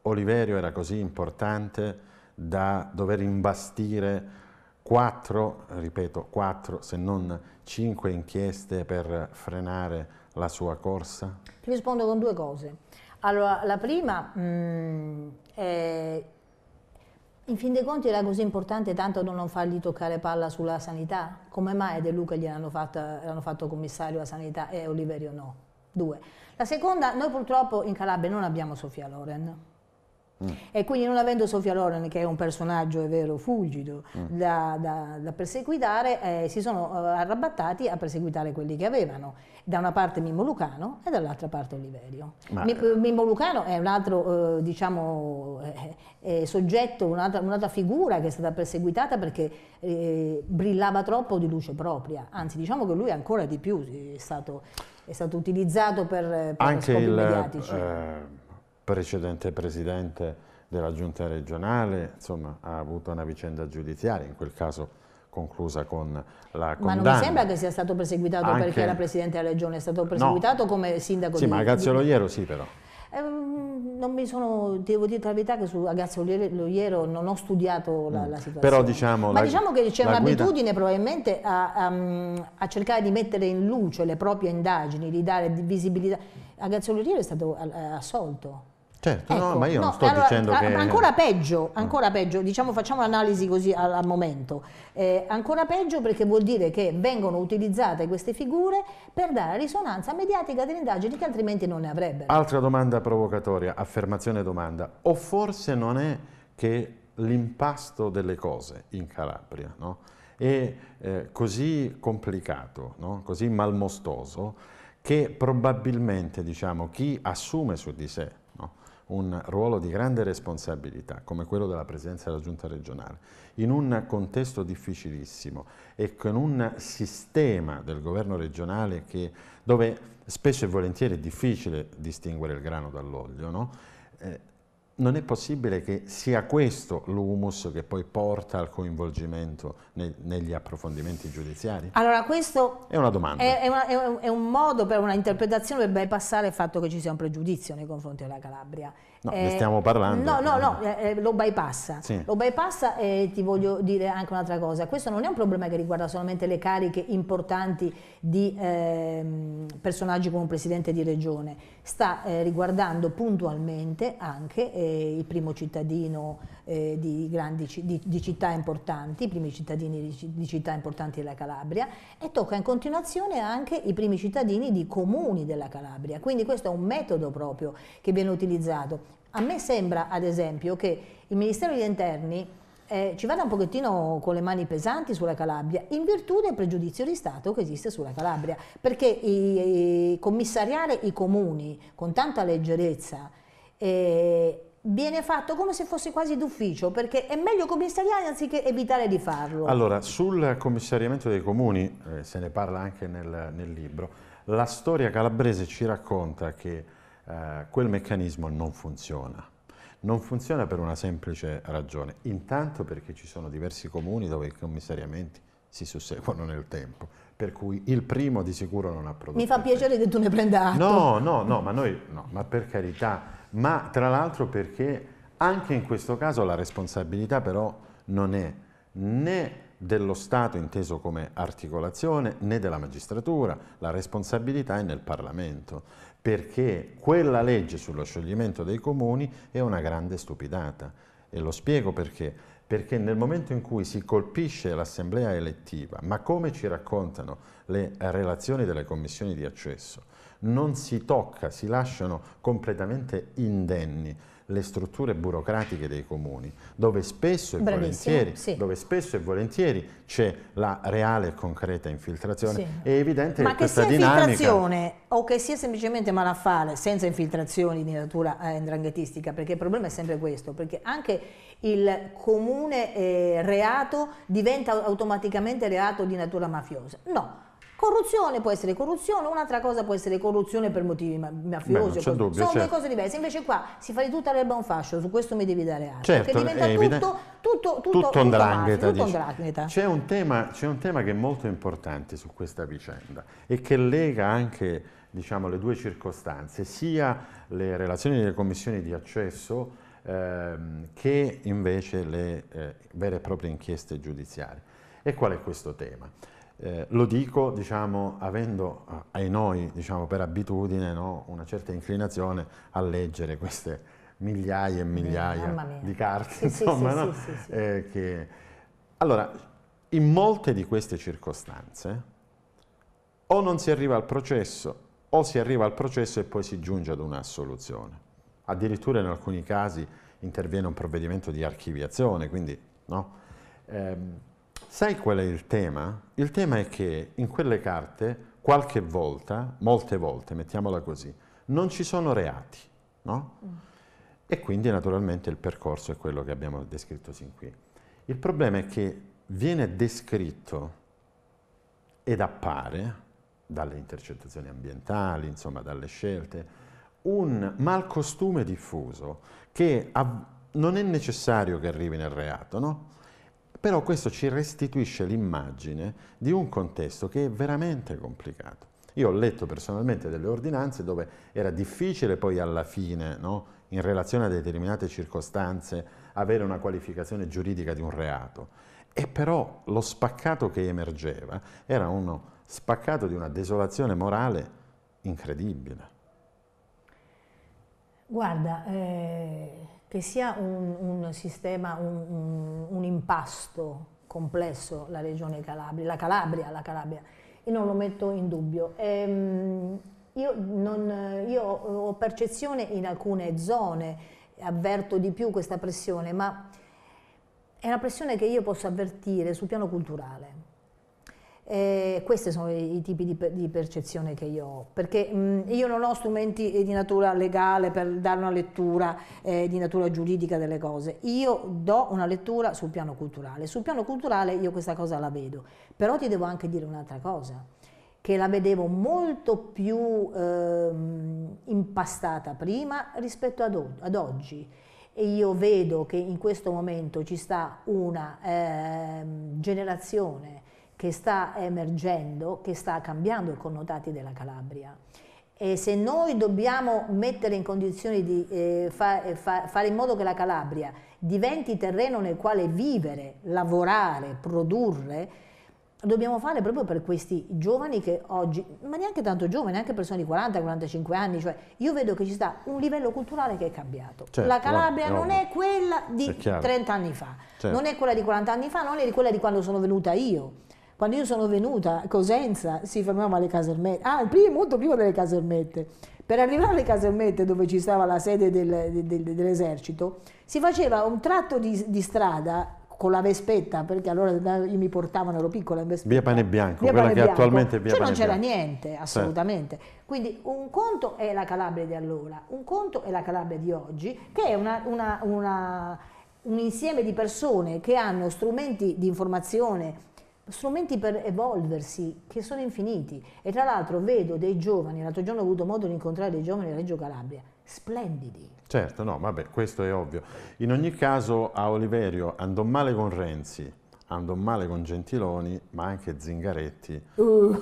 Oliverio era così importante da dover imbastire quattro, ripeto, quattro se non cinque inchieste per frenare la sua corsa? Ti rispondo con due cose. Allora, la prima mh, mm, è in fin dei conti era così importante tanto da non fargli toccare palla sulla sanità? Come mai De Luca gliel'hanno fatto commissario alla sanità e Oliverio no? Due. La seconda, noi purtroppo in Calabria non abbiamo Sofia Loren Mm. E quindi non avendo Sofia Loren, che è un personaggio, è vero, fulgido, mm. da, da, da, perseguitare, eh, si sono eh, arrabattati a perseguitare quelli che avevano. Da una parte Mimmo Lucano e dall'altra parte Oliverio. Ma... Mimmo Lucano è un altro, eh, diciamo, eh, eh, soggetto, un'altra, un'altra, figura che è stata perseguitata perché eh, brillava troppo di luce propria. Anzi, diciamo che lui ancora di più è stato, è stato utilizzato per, per Anche scopi il, mediatici precedente presidente della giunta regionale, insomma ha avuto una vicenda giudiziaria, in quel caso conclusa con la condanna. Ma non mi sembra che sia stato perseguitato Anche... perché era presidente della regione, è stato perseguitato no. come sindaco sì, di... Sì, ma Agazio Loiero sì però. Ehm, non mi sono, devo dire la verità che su Agazio Loiero non ho studiato la, mm. la situazione. Però diciamo... Ma la, diciamo che c'è un'abitudine guida... probabilmente a, a, a, cercare di mettere in luce le proprie indagini, di dare visibilità. Agazio Loiero è stato assolto. Certo, ecco, no, ma io non sto allora, dicendo che... Ancora peggio, ancora peggio, diciamo facciamo l'analisi così al, al momento, eh, ancora peggio perché vuol dire che vengono utilizzate queste figure per dare risonanza mediatica delle indagini che altrimenti non ne avrebbero. Altra domanda provocatoria, affermazione domanda, o forse non è che l'impasto delle cose in Calabria no? è eh, così complicato, no? così malmostoso, che probabilmente diciamo, chi assume su di sé un ruolo di grande responsabilità come quello della presenza della giunta regionale, in un contesto difficilissimo e con un sistema del governo regionale che, dove spesso e volentieri è difficile distinguere il grano dall'olio, no? eh, non è possibile che sia questo l'humus che poi porta al coinvolgimento nei, negli approfondimenti giudiziari? Allora questo è una domanda. È, è, una, è, un, è un modo per una interpretazione per bypassare il fatto che ci sia un pregiudizio nei confronti della Calabria. No, eh, ne stiamo parlando. No, no, no, mm. eh, eh, lo bypassa. Sì. Lo bypassa e ti voglio dire anche un'altra cosa. Questo non è un problema che riguarda solamente le cariche importanti di eh, personaggi come un presidente di regione, sta eh, riguardando puntualmente anche eh, il primo cittadino eh, di, grandi, di, di, città importanti, i primi cittadini di, di, città importanti della Calabria e tocca in continuazione anche i primi cittadini di comuni della Calabria. Quindi questo è un metodo proprio che viene utilizzato. A me sembra, ad esempio, che il Ministero degli Interni eh, ci vada un pochettino con le mani pesanti sulla Calabria, in virtù del pregiudizio di Stato che esiste sulla Calabria, perché i, i commissariare i comuni con tanta leggerezza eh, viene fatto come se fosse quasi d'ufficio, perché è meglio commissariare anziché evitare di farlo. Allora, sul commissariamento dei comuni, eh, se ne parla anche nel, nel, libro, la storia calabrese ci racconta che eh, quel meccanismo non funziona. Non funziona per una semplice ragione, intanto perché ci sono diversi comuni dove i commissariamenti si susseguono nel tempo, per cui il primo di sicuro non ha prodotto. Mi fa piacere che tu ne prenda atto. No, no, no, ma noi, no, ma per carità, ma tra l'altro perché anche in questo caso la responsabilità però non è né dello Stato inteso come articolazione né della magistratura, la responsabilità è nel Parlamento, perché quella legge sullo scioglimento dei comuni è una grande stupidata e lo spiego perché, perché nel momento in cui si colpisce l'assemblea elettiva, ma come ci raccontano le relazioni delle commissioni di accesso, non si tocca, si lasciano completamente indenni le strutture burocratiche dei comuni, dove spesso e, volentieri, sì. c'è la reale e concreta infiltrazione. Sì. È evidente Ma che, che questa dinamica... sia infiltrazione o che sia semplicemente malaffare, senza infiltrazioni di natura andranghettistica, eh, perché il problema è sempre questo, perché anche il comune eh, reato diventa automaticamente reato di natura mafiosa. No, Corruzione può essere corruzione, un'altra cosa può essere corruzione per motivi mafiosi. Beh, dubbio, sono certo. due cose diverse. Invece qua si fa di tutta l'erba un fascio, su questo mi devi dare atto, Certo, perché diventa tutto, tutto, tutto, tutto, andrangheta, C'è un, tema, c'è un tema che è molto importante su questa vicenda e che lega anche diciamo, le due circostanze, sia le relazioni delle commissioni di accesso ehm, che invece le eh, vere e proprie inchieste giudiziarie. E qual è questo tema? Eh, lo dico diciamo, avendo eh, ai noi diciamo, per abitudine no, una certa inclinazione a leggere queste migliaia e migliaia di carte. Sì, insomma, sì, no? sì, eh, che... Allora, in molte di queste circostanze o non si arriva al processo o si arriva al processo e poi si giunge ad una soluzione. Addirittura in alcuni casi interviene un provvedimento di archiviazione, quindi no? Eh, Sai qual è il tema? Il tema è che in quelle carte qualche volta, molte volte, mettiamola così, non ci sono reati, no? mm. E quindi naturalmente il percorso è quello che abbiamo descritto sin qui. Il problema è che viene descritto ed appare, dalle intercettazioni ambientali, insomma dalle scelte, un malcostume diffuso che non è necessario che arrivi nel reato, no? Però questo ci restituisce l'immagine di un contesto che è veramente complicato. Io ho letto personalmente delle ordinanze dove era difficile poi alla fine, no, in relazione a determinate circostanze, avere una qualificazione giuridica di un reato. E però lo spaccato che emergeva era uno spaccato di una desolazione morale incredibile. Guarda, eh che sia un, un sistema, un, un, impasto complesso la regione Calabria, la Calabria, la Calabria, io non lo metto in dubbio. Ehm, io, non, io ho percezione in alcune zone, avverto di più questa pressione, ma è una pressione che io posso avvertire sul piano culturale eh, questi sono i tipi di, di, percezione che io ho, perché mh, io non ho strumenti eh, di natura legale per dare una lettura eh, di natura giuridica delle cose, io do una lettura sul piano culturale, sul piano culturale io questa cosa la vedo, però ti devo anche dire un'altra cosa, che la vedevo molto più eh, impastata prima rispetto ad, ad oggi. E io vedo che in questo momento ci sta una ehm, generazione che sta emergendo, che sta cambiando i connotati della Calabria. E se noi dobbiamo mettere in condizione di eh, fa, eh, fa, fare in modo che la Calabria diventi terreno nel quale vivere, lavorare, produrre, dobbiamo fare proprio per questi giovani che oggi, ma neanche tanto giovani, neanche persone di 40-45 anni, cioè io vedo che ci sta un livello culturale che è cambiato. Certo, la Calabria no, non no. è quella di è 30 anni fa, certo. non è quella di 40 anni fa, non è quella di quando sono venuta io. Quando io sono venuta a Cosenza si fermava alle casermette, ah, prima, molto prima delle casermette. Per arrivare alle casermette dove ci stava la sede del, del, dell'esercito si faceva un tratto di, di strada con la Vespetta, perché allora mi portavano, ero piccola in Vespetta. Via Pane Bianco, via quella Pane che Bianco. attualmente è via cioè Pane non c'era niente, assolutamente. Sì. Quindi un conto è la Calabria di allora, un conto è la Calabria di oggi, che è una, una, una, un insieme di persone che hanno strumenti di informazione strumenti per evolversi che sono infiniti. E tra l'altro vedo dei giovani, l'altro giorno ho avuto modo di incontrare dei giovani a Reggio Calabria, splendidi. Certo, no, vabbè, questo è ovvio. In ogni caso a Oliverio andò male con Renzi, andò male con Gentiloni, ma anche Zingaretti. Uh.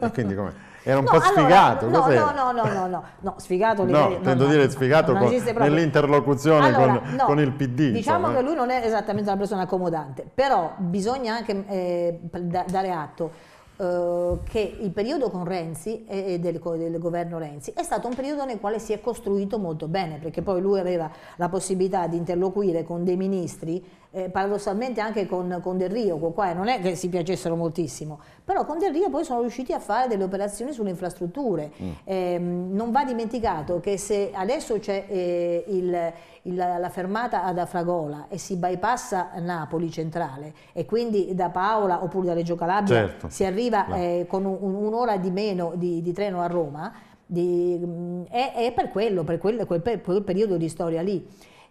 e quindi come... Era un no, po' sfigato. Allora, no, no, no, no, no, no, sfigato. No, no tento dire sfigato con, nell'interlocuzione allora, con, con, il PD. Diciamo insomma. che lui non è esattamente una persona accomodante, però bisogna anche eh, dare atto eh, che il periodo con Renzi e, e del, del, governo Renzi è stato un periodo nel quale si è costruito molto bene, perché poi lui aveva la possibilità di interloquire con dei ministri eh, paradossalmente anche con, con, Del Rio, con qua non è che si piacessero moltissimo, però con Del Rio poi sono riusciti a fare delle operazioni sulle infrastrutture. Mm. Eh, non va dimenticato che se adesso c'è eh, il, il, la fermata ad Afragola e si bypassa Napoli centrale e quindi da Paola oppure da Reggio Calabria certo. si arriva eh, con un'ora di meno di, di treno a Roma, di, mm, è, è, per quello, per quel, quel, per quel periodo di storia lì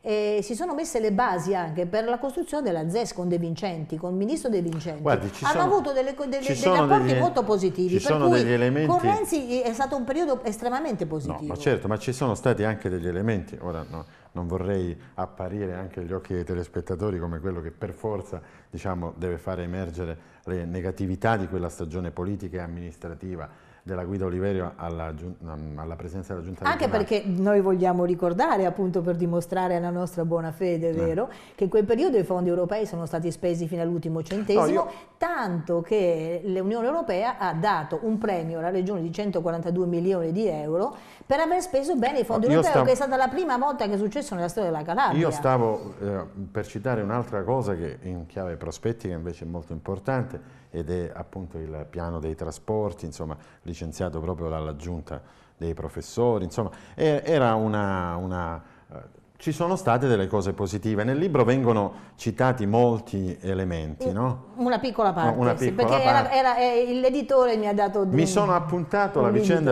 eh, si sono messe le basi anche per la costruzione della ZES con De Vincenti, con il ministro De Vincenti. Guardi, hanno sono, avuto delle, delle, dei rapporti degli, molto positivi. Ci sono degli elementi... Con Renzi è stato un periodo estremamente positivo. No, ma certo, ma ci sono stati anche degli elementi. Ora, no, non vorrei apparire anche agli occhi dei telespettatori come quello che per forza diciamo, deve fare emergere le negatività di quella stagione politica e amministrativa della guida Oliverio alla, mm, alla presenza della giunta anche perché noi vogliamo ricordare appunto per dimostrare la nostra buona fede eh. vero che in quel periodo i fondi europei sono stati spesi fino all'ultimo centesimo no, io... tanto che l'Unione Europea ha dato un premio alla regione di 142 milioni di euro per aver speso bene i fondi no, europei stavo... che è stata la prima volta che è successo nella storia della Calabria io stavo eh, per citare un'altra cosa che in chiave prospettica invece è molto importante ed è appunto il piano dei trasporti, insomma, licenziato proprio dalla giunta dei professori, insomma, era una, una eh, ci sono state delle cose positive. Nel libro vengono citati molti elementi, no? Una piccola parte, no, una piccola sì, perché eh, l'editore mi ha dato... Mi, un, sono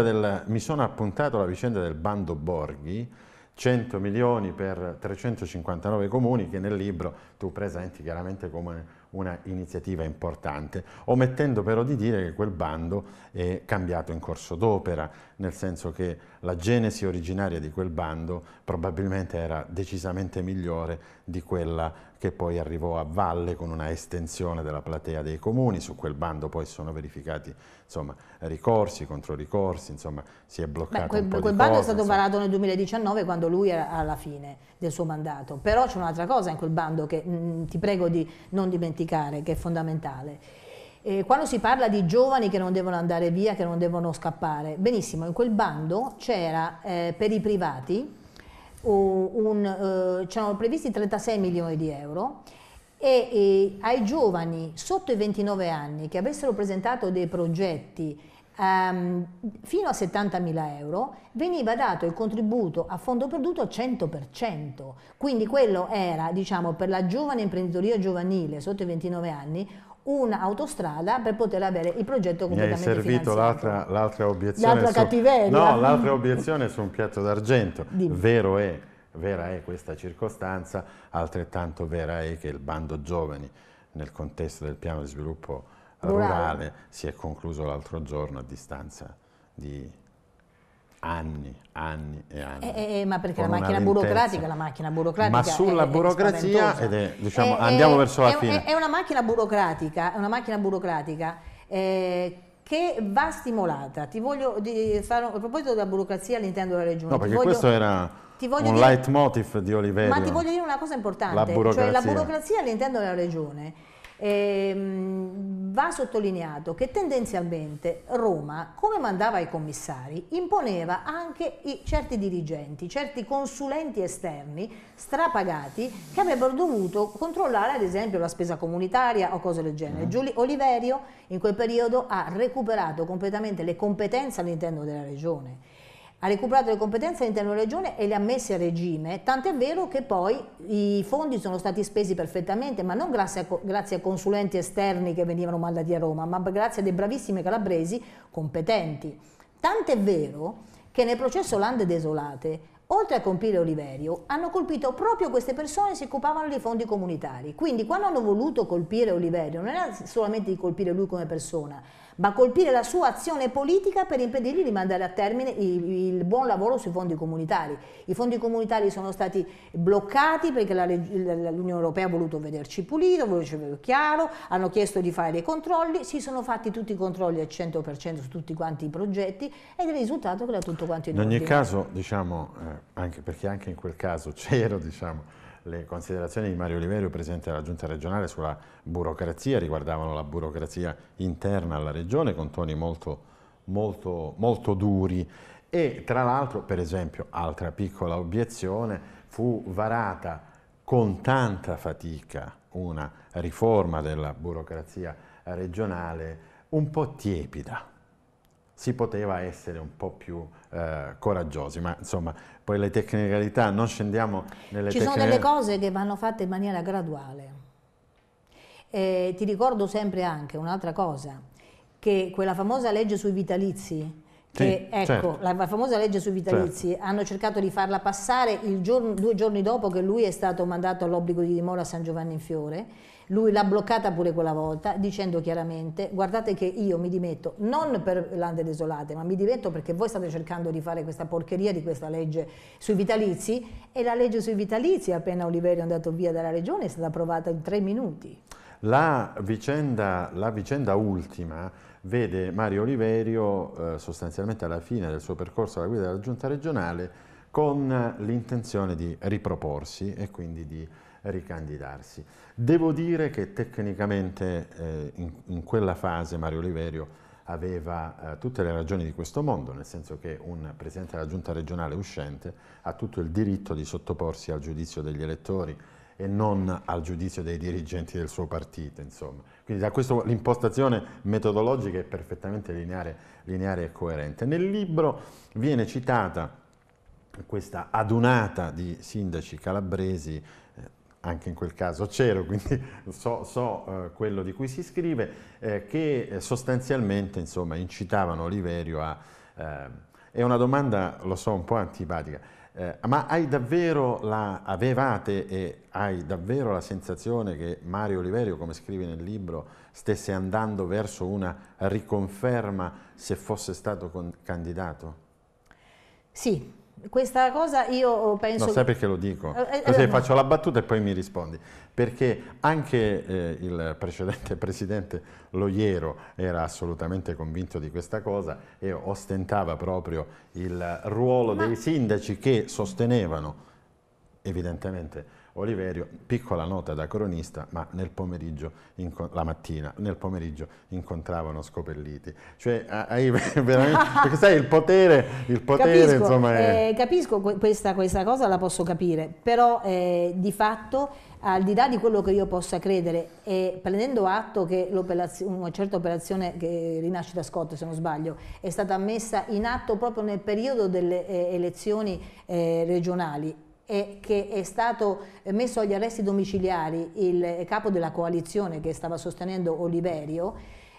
del, mi, sono appuntato la vicenda del bando Borghi, 100 milioni per 359 comuni, che nel libro tu presenti chiaramente come una iniziativa importante, omettendo però di dire che quel bando è cambiato in corso d'opera, nel senso che la genesi originaria di quel bando probabilmente era decisamente migliore di quella che poi arrivò a valle con una estensione della platea dei comuni, su quel bando poi sono verificati insomma, ricorsi, contro ricorsi, insomma si è bloccato Beh, quel, quel bando cose, è stato insomma. varato nel 2019 quando lui era alla fine del suo mandato, però c'è un'altra cosa in quel bando che mh, mm, mm, ti prego di non dimenticare, che è fondamentale. Eh, quando si parla di giovani che non devono andare via, che non devono scappare, benissimo, in quel bando c'era eh, per i privati un, eh, c'erano previsti 36 milioni di euro e, e ai giovani sotto i 29 anni che avessero presentato dei progetti Um, fino a 70 mila euro veniva dato il contributo a fondo perduto al 100%, quindi quello era diciamo, per la giovane imprenditoria giovanile sotto i 29 anni un'autostrada per poter avere il progetto completamente Mi hai servito l'altra, l'altra obiezione. L'altra cattiveria. No, l'altra obiezione su un piatto d'argento. Vero è, vera è questa circostanza, altrettanto vera è che il bando giovani nel contesto del piano di sviluppo rurale, rurale si è concluso l'altro giorno a distanza di anni, anni e anni. Eh, eh, eh ma perché la macchina burocratica, la macchina burocratica. Ma sulla è, burocrazia, è ed è, diciamo, eh, eh, andiamo verso la fine. È, una macchina burocratica, è una macchina burocratica eh, che va stimolata. Ti voglio di, fare, a proposito della burocrazia all'interno della regione. No, perché voglio, questo era un dire, leitmotiv di Oliverio. Ma ti voglio dire una cosa importante, la burocrazia. cioè la burocrazia all'interno della regione ehm, va sottolineato che tendenzialmente Roma, come mandava i commissari, imponeva anche i, certi dirigenti, certi consulenti esterni strapagati che avrebbero dovuto controllare ad esempio la spesa comunitaria o cose del genere. Mm. Giulio Oliverio in quel periodo ha recuperato completamente le competenze all'interno della regione ha recuperato le competenze all'interno della regione e le ha messe a regime, tant'è vero che poi i fondi sono stati spesi perfettamente, ma non grazie a, grazie a consulenti esterni che venivano mandati a Roma, ma grazie a dei bravissimi calabresi competenti. Tant'è vero che nel processo Lande Desolate oltre a colpire Oliverio, hanno colpito proprio queste persone che si occupavano dei fondi comunitari. Quindi quando hanno voluto colpire Oliverio, non era solamente di colpire lui come persona, ma colpire la sua azione politica per impedirgli di mandare a termine il, il buon lavoro sui fondi comunitari. I fondi comunitari sono stati bloccati perché l'Unione Europea ha voluto vederci pulito, ha voluto vederci chiaro, hanno chiesto di fare dei controlli, si sono fatti tutti i controlli al 100% su tutti quanti i progetti ed è risultato che era tutto quanto in, in ogni caso, diciamo... Eh anche perché anche in quel caso c'erano diciamo, le considerazioni di Mario Oliverio, Presidente della Giunta regionale, sulla burocrazia, riguardavano la burocrazia interna alla Regione con toni molto, molto, molto duri e tra l'altro, per esempio, altra piccola obiezione, fu varata con tanta fatica una riforma della burocrazia regionale un po' tiepida. Si poteva essere un po' più eh, coraggiosi, ma insomma poi le tecnicalità, non scendiamo nelle Ci sono delle cose che vanno fatte in maniera graduale. Eh, ti ricordo sempre anche un'altra cosa, che quella famosa legge sui vitalizi, che sì, ecco, certo. la famosa legge sui certo. vitalizi, certo. hanno cercato di farla passare giorno, due giorni dopo che lui è stato mandato all'obbligo di dimora a San Giovanni in Fiore lui l'ha bloccata pure quella volta dicendo chiaramente guardate che io mi dimetto non per lande desolate ma mi dimetto perché voi state cercando di fare questa porcheria di questa legge sui vitalizi e la legge sui vitalizi appena Oliverio è andato via dalla regione è stata approvata in tre minuti. La vicenda, la vicenda, ultima vede Mario Oliverio eh, sostanzialmente alla fine del suo percorso alla guida della giunta regionale con l'intenzione di riproporsi e quindi di ricandidarsi. Devo dire che tecnicamente eh, in, in, quella fase Mario Oliverio aveva eh, tutte le ragioni di questo mondo, nel senso che un Presidente della Giunta regionale uscente ha tutto il diritto di sottoporsi al giudizio degli elettori e non al giudizio dei dirigenti del suo partito, insomma. Quindi da questo l'impostazione metodologica è perfettamente lineare, lineare e coerente. Nel libro viene citata questa adunata di sindaci calabresi anche in quel caso c'ero, quindi so, so eh, quello di cui si scrive, eh, che eh, sostanzialmente insomma, incitavano Oliverio a... Eh, è una domanda, lo so, un po' antipatica, eh, ma hai davvero la, avevate e hai davvero la sensazione che Mario Oliverio, come scrive nel libro, stesse andando verso una riconferma se fosse stato candidato? Sì, questa cosa io penso... Non sai perché lo dico? Eh, eh, Così eh, faccio la battuta e poi mi rispondi. Perché anche eh, il precedente presidente Loiero era assolutamente convinto di questa cosa e ostentava proprio il ruolo Ma... dei sindaci che sostenevano, evidentemente, Oliverio, piccola nota da cronista, ma nel pomeriggio, la mattina, nel pomeriggio incontravano scopelliti. Cioè, hai veramente, perché sai, il potere, il potere capisco, insomma... È... Eh, capisco questa, questa, cosa, la posso capire, però eh, di fatto, al di là di quello che io possa credere, e prendendo atto che una certa operazione, che rinascita Scott se non sbaglio, è stata messa in atto proprio nel periodo delle eh, elezioni eh, regionali, e che è stato messo agli arresti domiciliari il capo della coalizione che stava sostenendo Oliverio,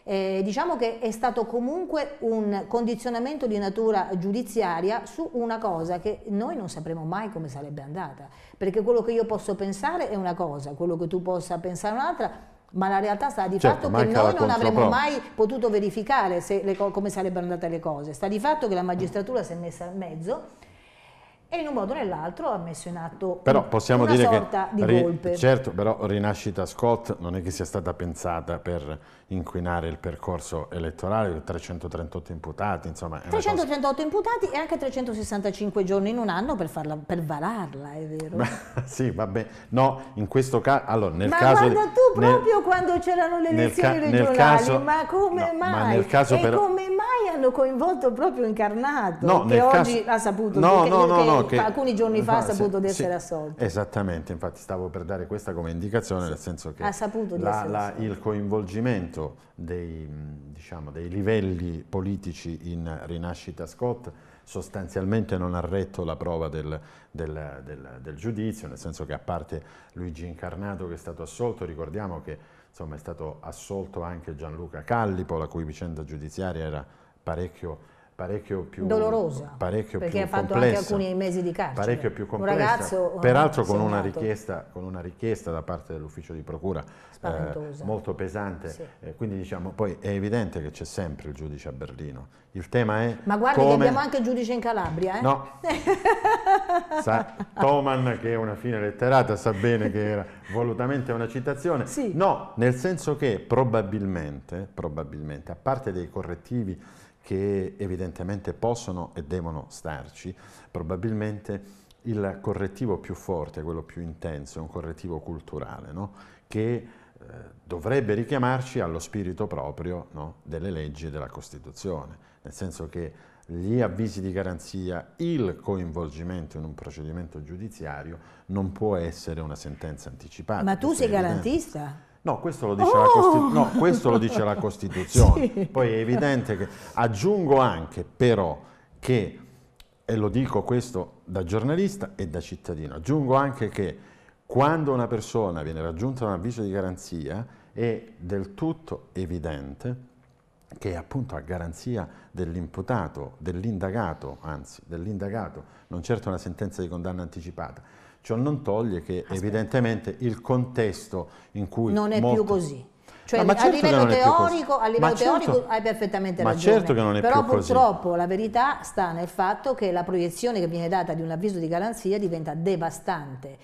eh, diciamo che è stato comunque un condizionamento di natura giudiziaria su una cosa che noi non sapremo mai come sarebbe andata, perché quello che io posso pensare è una cosa, quello che tu possa pensare è un'altra, ma la realtà sta di certo, fatto che noi non avremmo mai potuto verificare le, come sarebbero andate le cose, sta di fatto che la magistratura si è messa al mezzo e in un modo o nell'altro ha messo in atto però possiamo una dire sorta che, di golpe. Certo, però Rinascita Scott non è che sia stata pensata per inquinare il percorso elettorale, 338 imputati, insomma... 338 cosa... imputati e anche 365 giorni in un anno per, farla, per vararla, è vero? Ma, sì, va bene. No, in questo caso... Allora, nel ma caso... guarda tu proprio nel, quando c'erano le elezioni ca- regionali, caso, ma come no, mai? Ma nel caso e però, come mai hanno coinvolto proprio Incarnato, no, che oggi caso, ha saputo no, che, no, che, no, no, che, alcuni giorni fa ha saputo di essere sì, assolto. Esattamente, infatti stavo per dare questa come indicazione, sì. nel senso che la, la, il coinvolgimento dei, diciamo, dei livelli politici in Rinascita Scott sostanzialmente non ha retto la prova del, del, del, del, giudizio, nel senso che a parte Luigi Incarnato che è stato assolto, ricordiamo che insomma, è stato assolto anche Gianluca Callipo, la cui vicenda giudiziaria era parecchio parecchio più dolorosa parecchio perché più ha fatto complessa, anche alcuni mesi di carcere parecchio più complessa un ragazzo, eh, peraltro con una, con una, richiesta, da parte dell'ufficio di procura eh, molto pesante sì. eh, quindi diciamo poi è evidente che c'è sempre il giudice a Berlino il tema è ma guardi come... che abbiamo anche il giudice in Calabria eh? no sa, Toman che è una fine letterata sa bene che era volutamente una citazione sì. no nel senso che probabilmente, probabilmente a parte dei correttivi che evidentemente possono e devono starci, probabilmente il correttivo più forte, quello più intenso, è un correttivo culturale, no? che eh, dovrebbe richiamarci allo spirito proprio no? delle leggi e della Costituzione, nel senso che gli avvisi di garanzia, il coinvolgimento in un procedimento giudiziario non può essere una sentenza anticipata. Ma tu sei garantista? No, questo lo dice, oh! la, Costitu- no, questo lo dice la, oh! Costituzione. sì. Poi è evidente che... Aggiungo anche però che, e lo dico questo da giornalista e da cittadino, aggiungo anche che quando una persona viene raggiunta da un avviso di garanzia è del tutto evidente che è appunto a garanzia dell'imputato, dell'indagato, anzi dell'indagato, non certo una sentenza di condanna anticipata, Ciò non toglie che Aspetta. evidentemente il contesto in cui... Non è molto... Cioè, certo più così. Cioè, no, a certo livello teorico, a livello certo. teorico certo, hai perfettamente ragione. Certo però purtroppo così. la verità sta nel fatto che la proiezione che viene data di un avviso di garanzia diventa devastante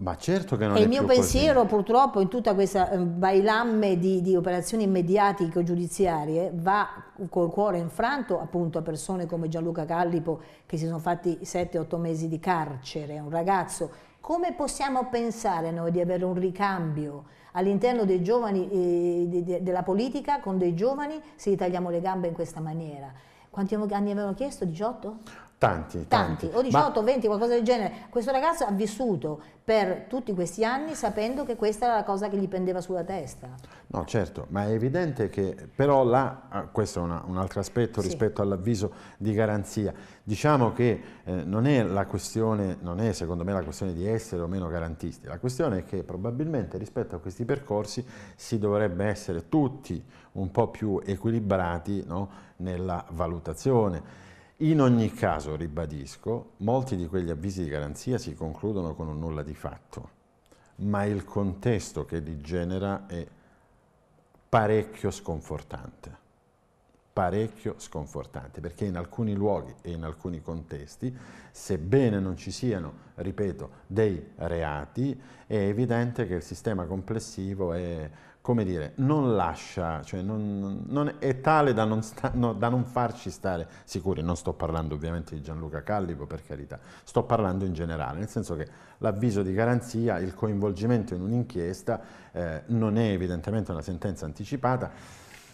ma certo che non e è il mio pensiero così. purtroppo in tutta questa eh, bailamme di, di operazioni o giudiziarie va col cuore infranto appunto a persone come Gianluca Callipo che si sono fatti 7-8 mesi di carcere, un ragazzo. Come possiamo pensare noi di avere un ricambio all'interno dei giovani, eh, de, de, della politica con dei giovani se gli tagliamo le gambe in questa maniera? Quanti anni avevano chiesto? 18? Tanti, tanti, tanti. o 18, ma... 20, qualcosa del genere. Questo ragazzo ha vissuto per tutti questi anni sapendo che questa era la cosa che gli pendeva sulla testa. No, certo, ma è evidente che però là, ah, questo è una, un altro aspetto sì. rispetto all'avviso di garanzia, diciamo che eh, non, è la questione, non è secondo me la questione di essere o meno garantisti, la questione è che probabilmente rispetto a questi percorsi si dovrebbe essere tutti un po' più equilibrati no, nella valutazione in ogni caso, ribadisco, molti di quegli avvisi di garanzia si concludono con un nulla di fatto, ma il contesto che li genera è parecchio sconfortante, parecchio sconfortante, perché in alcuni luoghi e in alcuni contesti, sebbene non ci siano, ripeto, dei reati, è evidente che il sistema complessivo è come dire, non lascia, cioè non, non è tale da non, sta, no, da non, farci stare sicuri. Non sto parlando ovviamente di Gianluca Callipo, per carità, sto parlando in generale, nel senso che l'avviso di garanzia, il coinvolgimento in un'inchiesta eh, non è evidentemente una sentenza anticipata,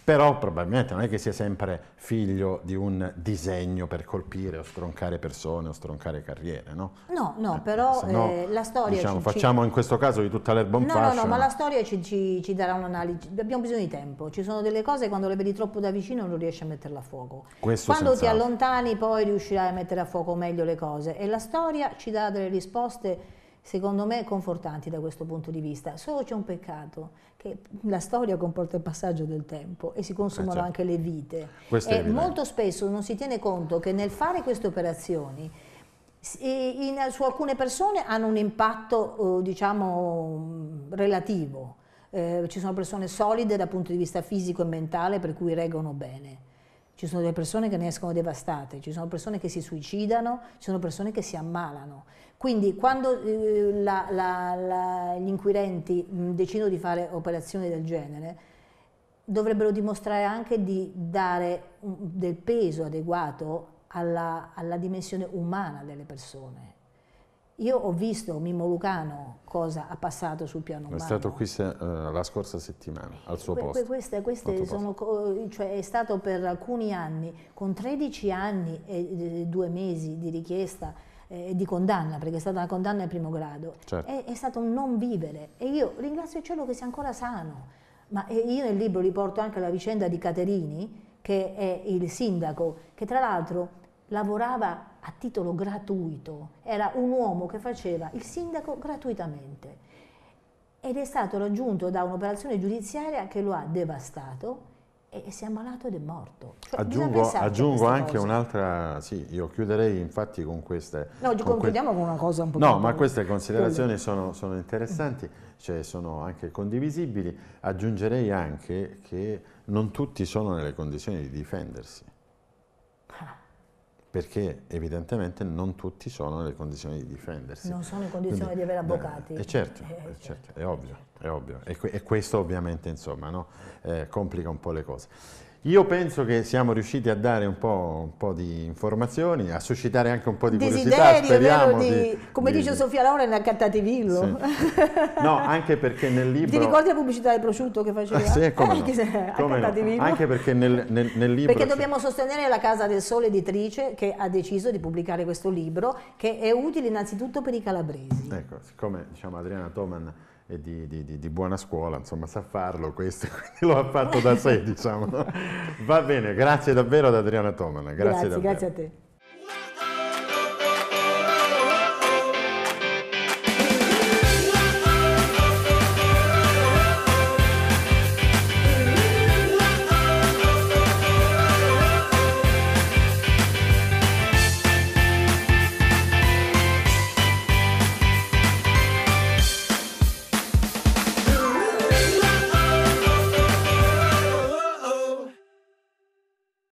però probabilmente non è che sia sempre figlio di un disegno per colpire o stroncare persone o stroncare carriere, no? No, no, eh, però no, eh, la storia... Diciamo, ci, facciamo in questo caso di tutta l'erba un fascio, no, no, no, ma la storia ci, ci darà un'analisi, abbiamo bisogno di tempo, ci sono delle cose quando le vedi troppo da vicino non riesci a metterla a fuoco. Questo quando ti allontani poi riuscirai a mettere a fuoco meglio le cose e la storia ci dà delle risposte secondo me, confortanti da questo punto di vista. Solo c'è un peccato, che la storia comporta il passaggio del tempo e si consumano eh certo. anche le vite. molto spesso non si tiene conto che nel fare queste operazioni in, su alcune persone hanno un impatto, eh, diciamo, mm, relativo. Eh, ci sono persone solide dal punto di vista fisico e mentale per cui reggono bene ci sono delle persone che ne escono devastate, ci sono persone che si suicidano, ci sono persone che si ammalano. Quindi quando eh, la, la, la, gli inquirenti decidono di fare operazioni del genere, dovrebbero dimostrare anche di dare un, del peso adeguato alla, alla, dimensione umana delle persone. Io ho visto Mimmo Lucano cosa ha passato sul piano umano. È stato qui se, uh, la scorsa settimana, al suo que, posto. Que, queste, queste sono, posto. Cioè, è stato per alcuni anni, con 13 anni e due mesi di richiesta, eh, di condanna, perché è stata una condanna in primo grado, certo. è, è, stato un non vivere. E io ringrazio il cielo che sia ancora sano. Ma io nel libro riporto anche la vicenda di Caterini, che è il sindaco, che tra l'altro lavorava a titolo gratuito, era un uomo che faceva il sindaco gratuitamente ed è stato raggiunto da un'operazione giudiziaria che lo ha devastato e, si è ammalato ed è morto. Cioè, aggiungo, aggiungo anche un'altra, sì, io chiuderei infatti con queste... No, con concludiamo que con una cosa un po' No, ma queste considerazioni sono, sono, interessanti, cioè sono anche condivisibili. Aggiungerei anche che non tutti sono nelle condizioni di difendersi. perché evidentemente non tutti sono nelle condizioni di difendersi. Non sono in condizione Quindi, di avere avvocati. Beh, è certo, eh, è eh, certo, certo, è ovvio è ovvio. E, e questo ovviamente insomma, no? eh, complica un po' le cose. Io penso che siamo riusciti a dare un po', un po di informazioni, a suscitare anche un po' di Desiderio, curiosità, speriamo. Di, di, come di, dice Sofia Laura, ne ha cantate villo. Sì. No, anche perché nel libro... Ti ricordi la pubblicità del prosciutto che faceva? Ah, sì, come, no. eh, come no. Anche perché nel, nel, nel libro... Perché dobbiamo sostenere la Casa del Sole editrice che ha deciso di pubblicare questo libro, che è utile innanzitutto per i calabresi. Ecco, siccome diciamo, Adriana Toman e di, di, di, di, buona scuola, insomma sa farlo questo, lo ha fatto da sé diciamo. Va bene, grazie davvero ad Adriana Toman. Grazie, grazie, grazie a te.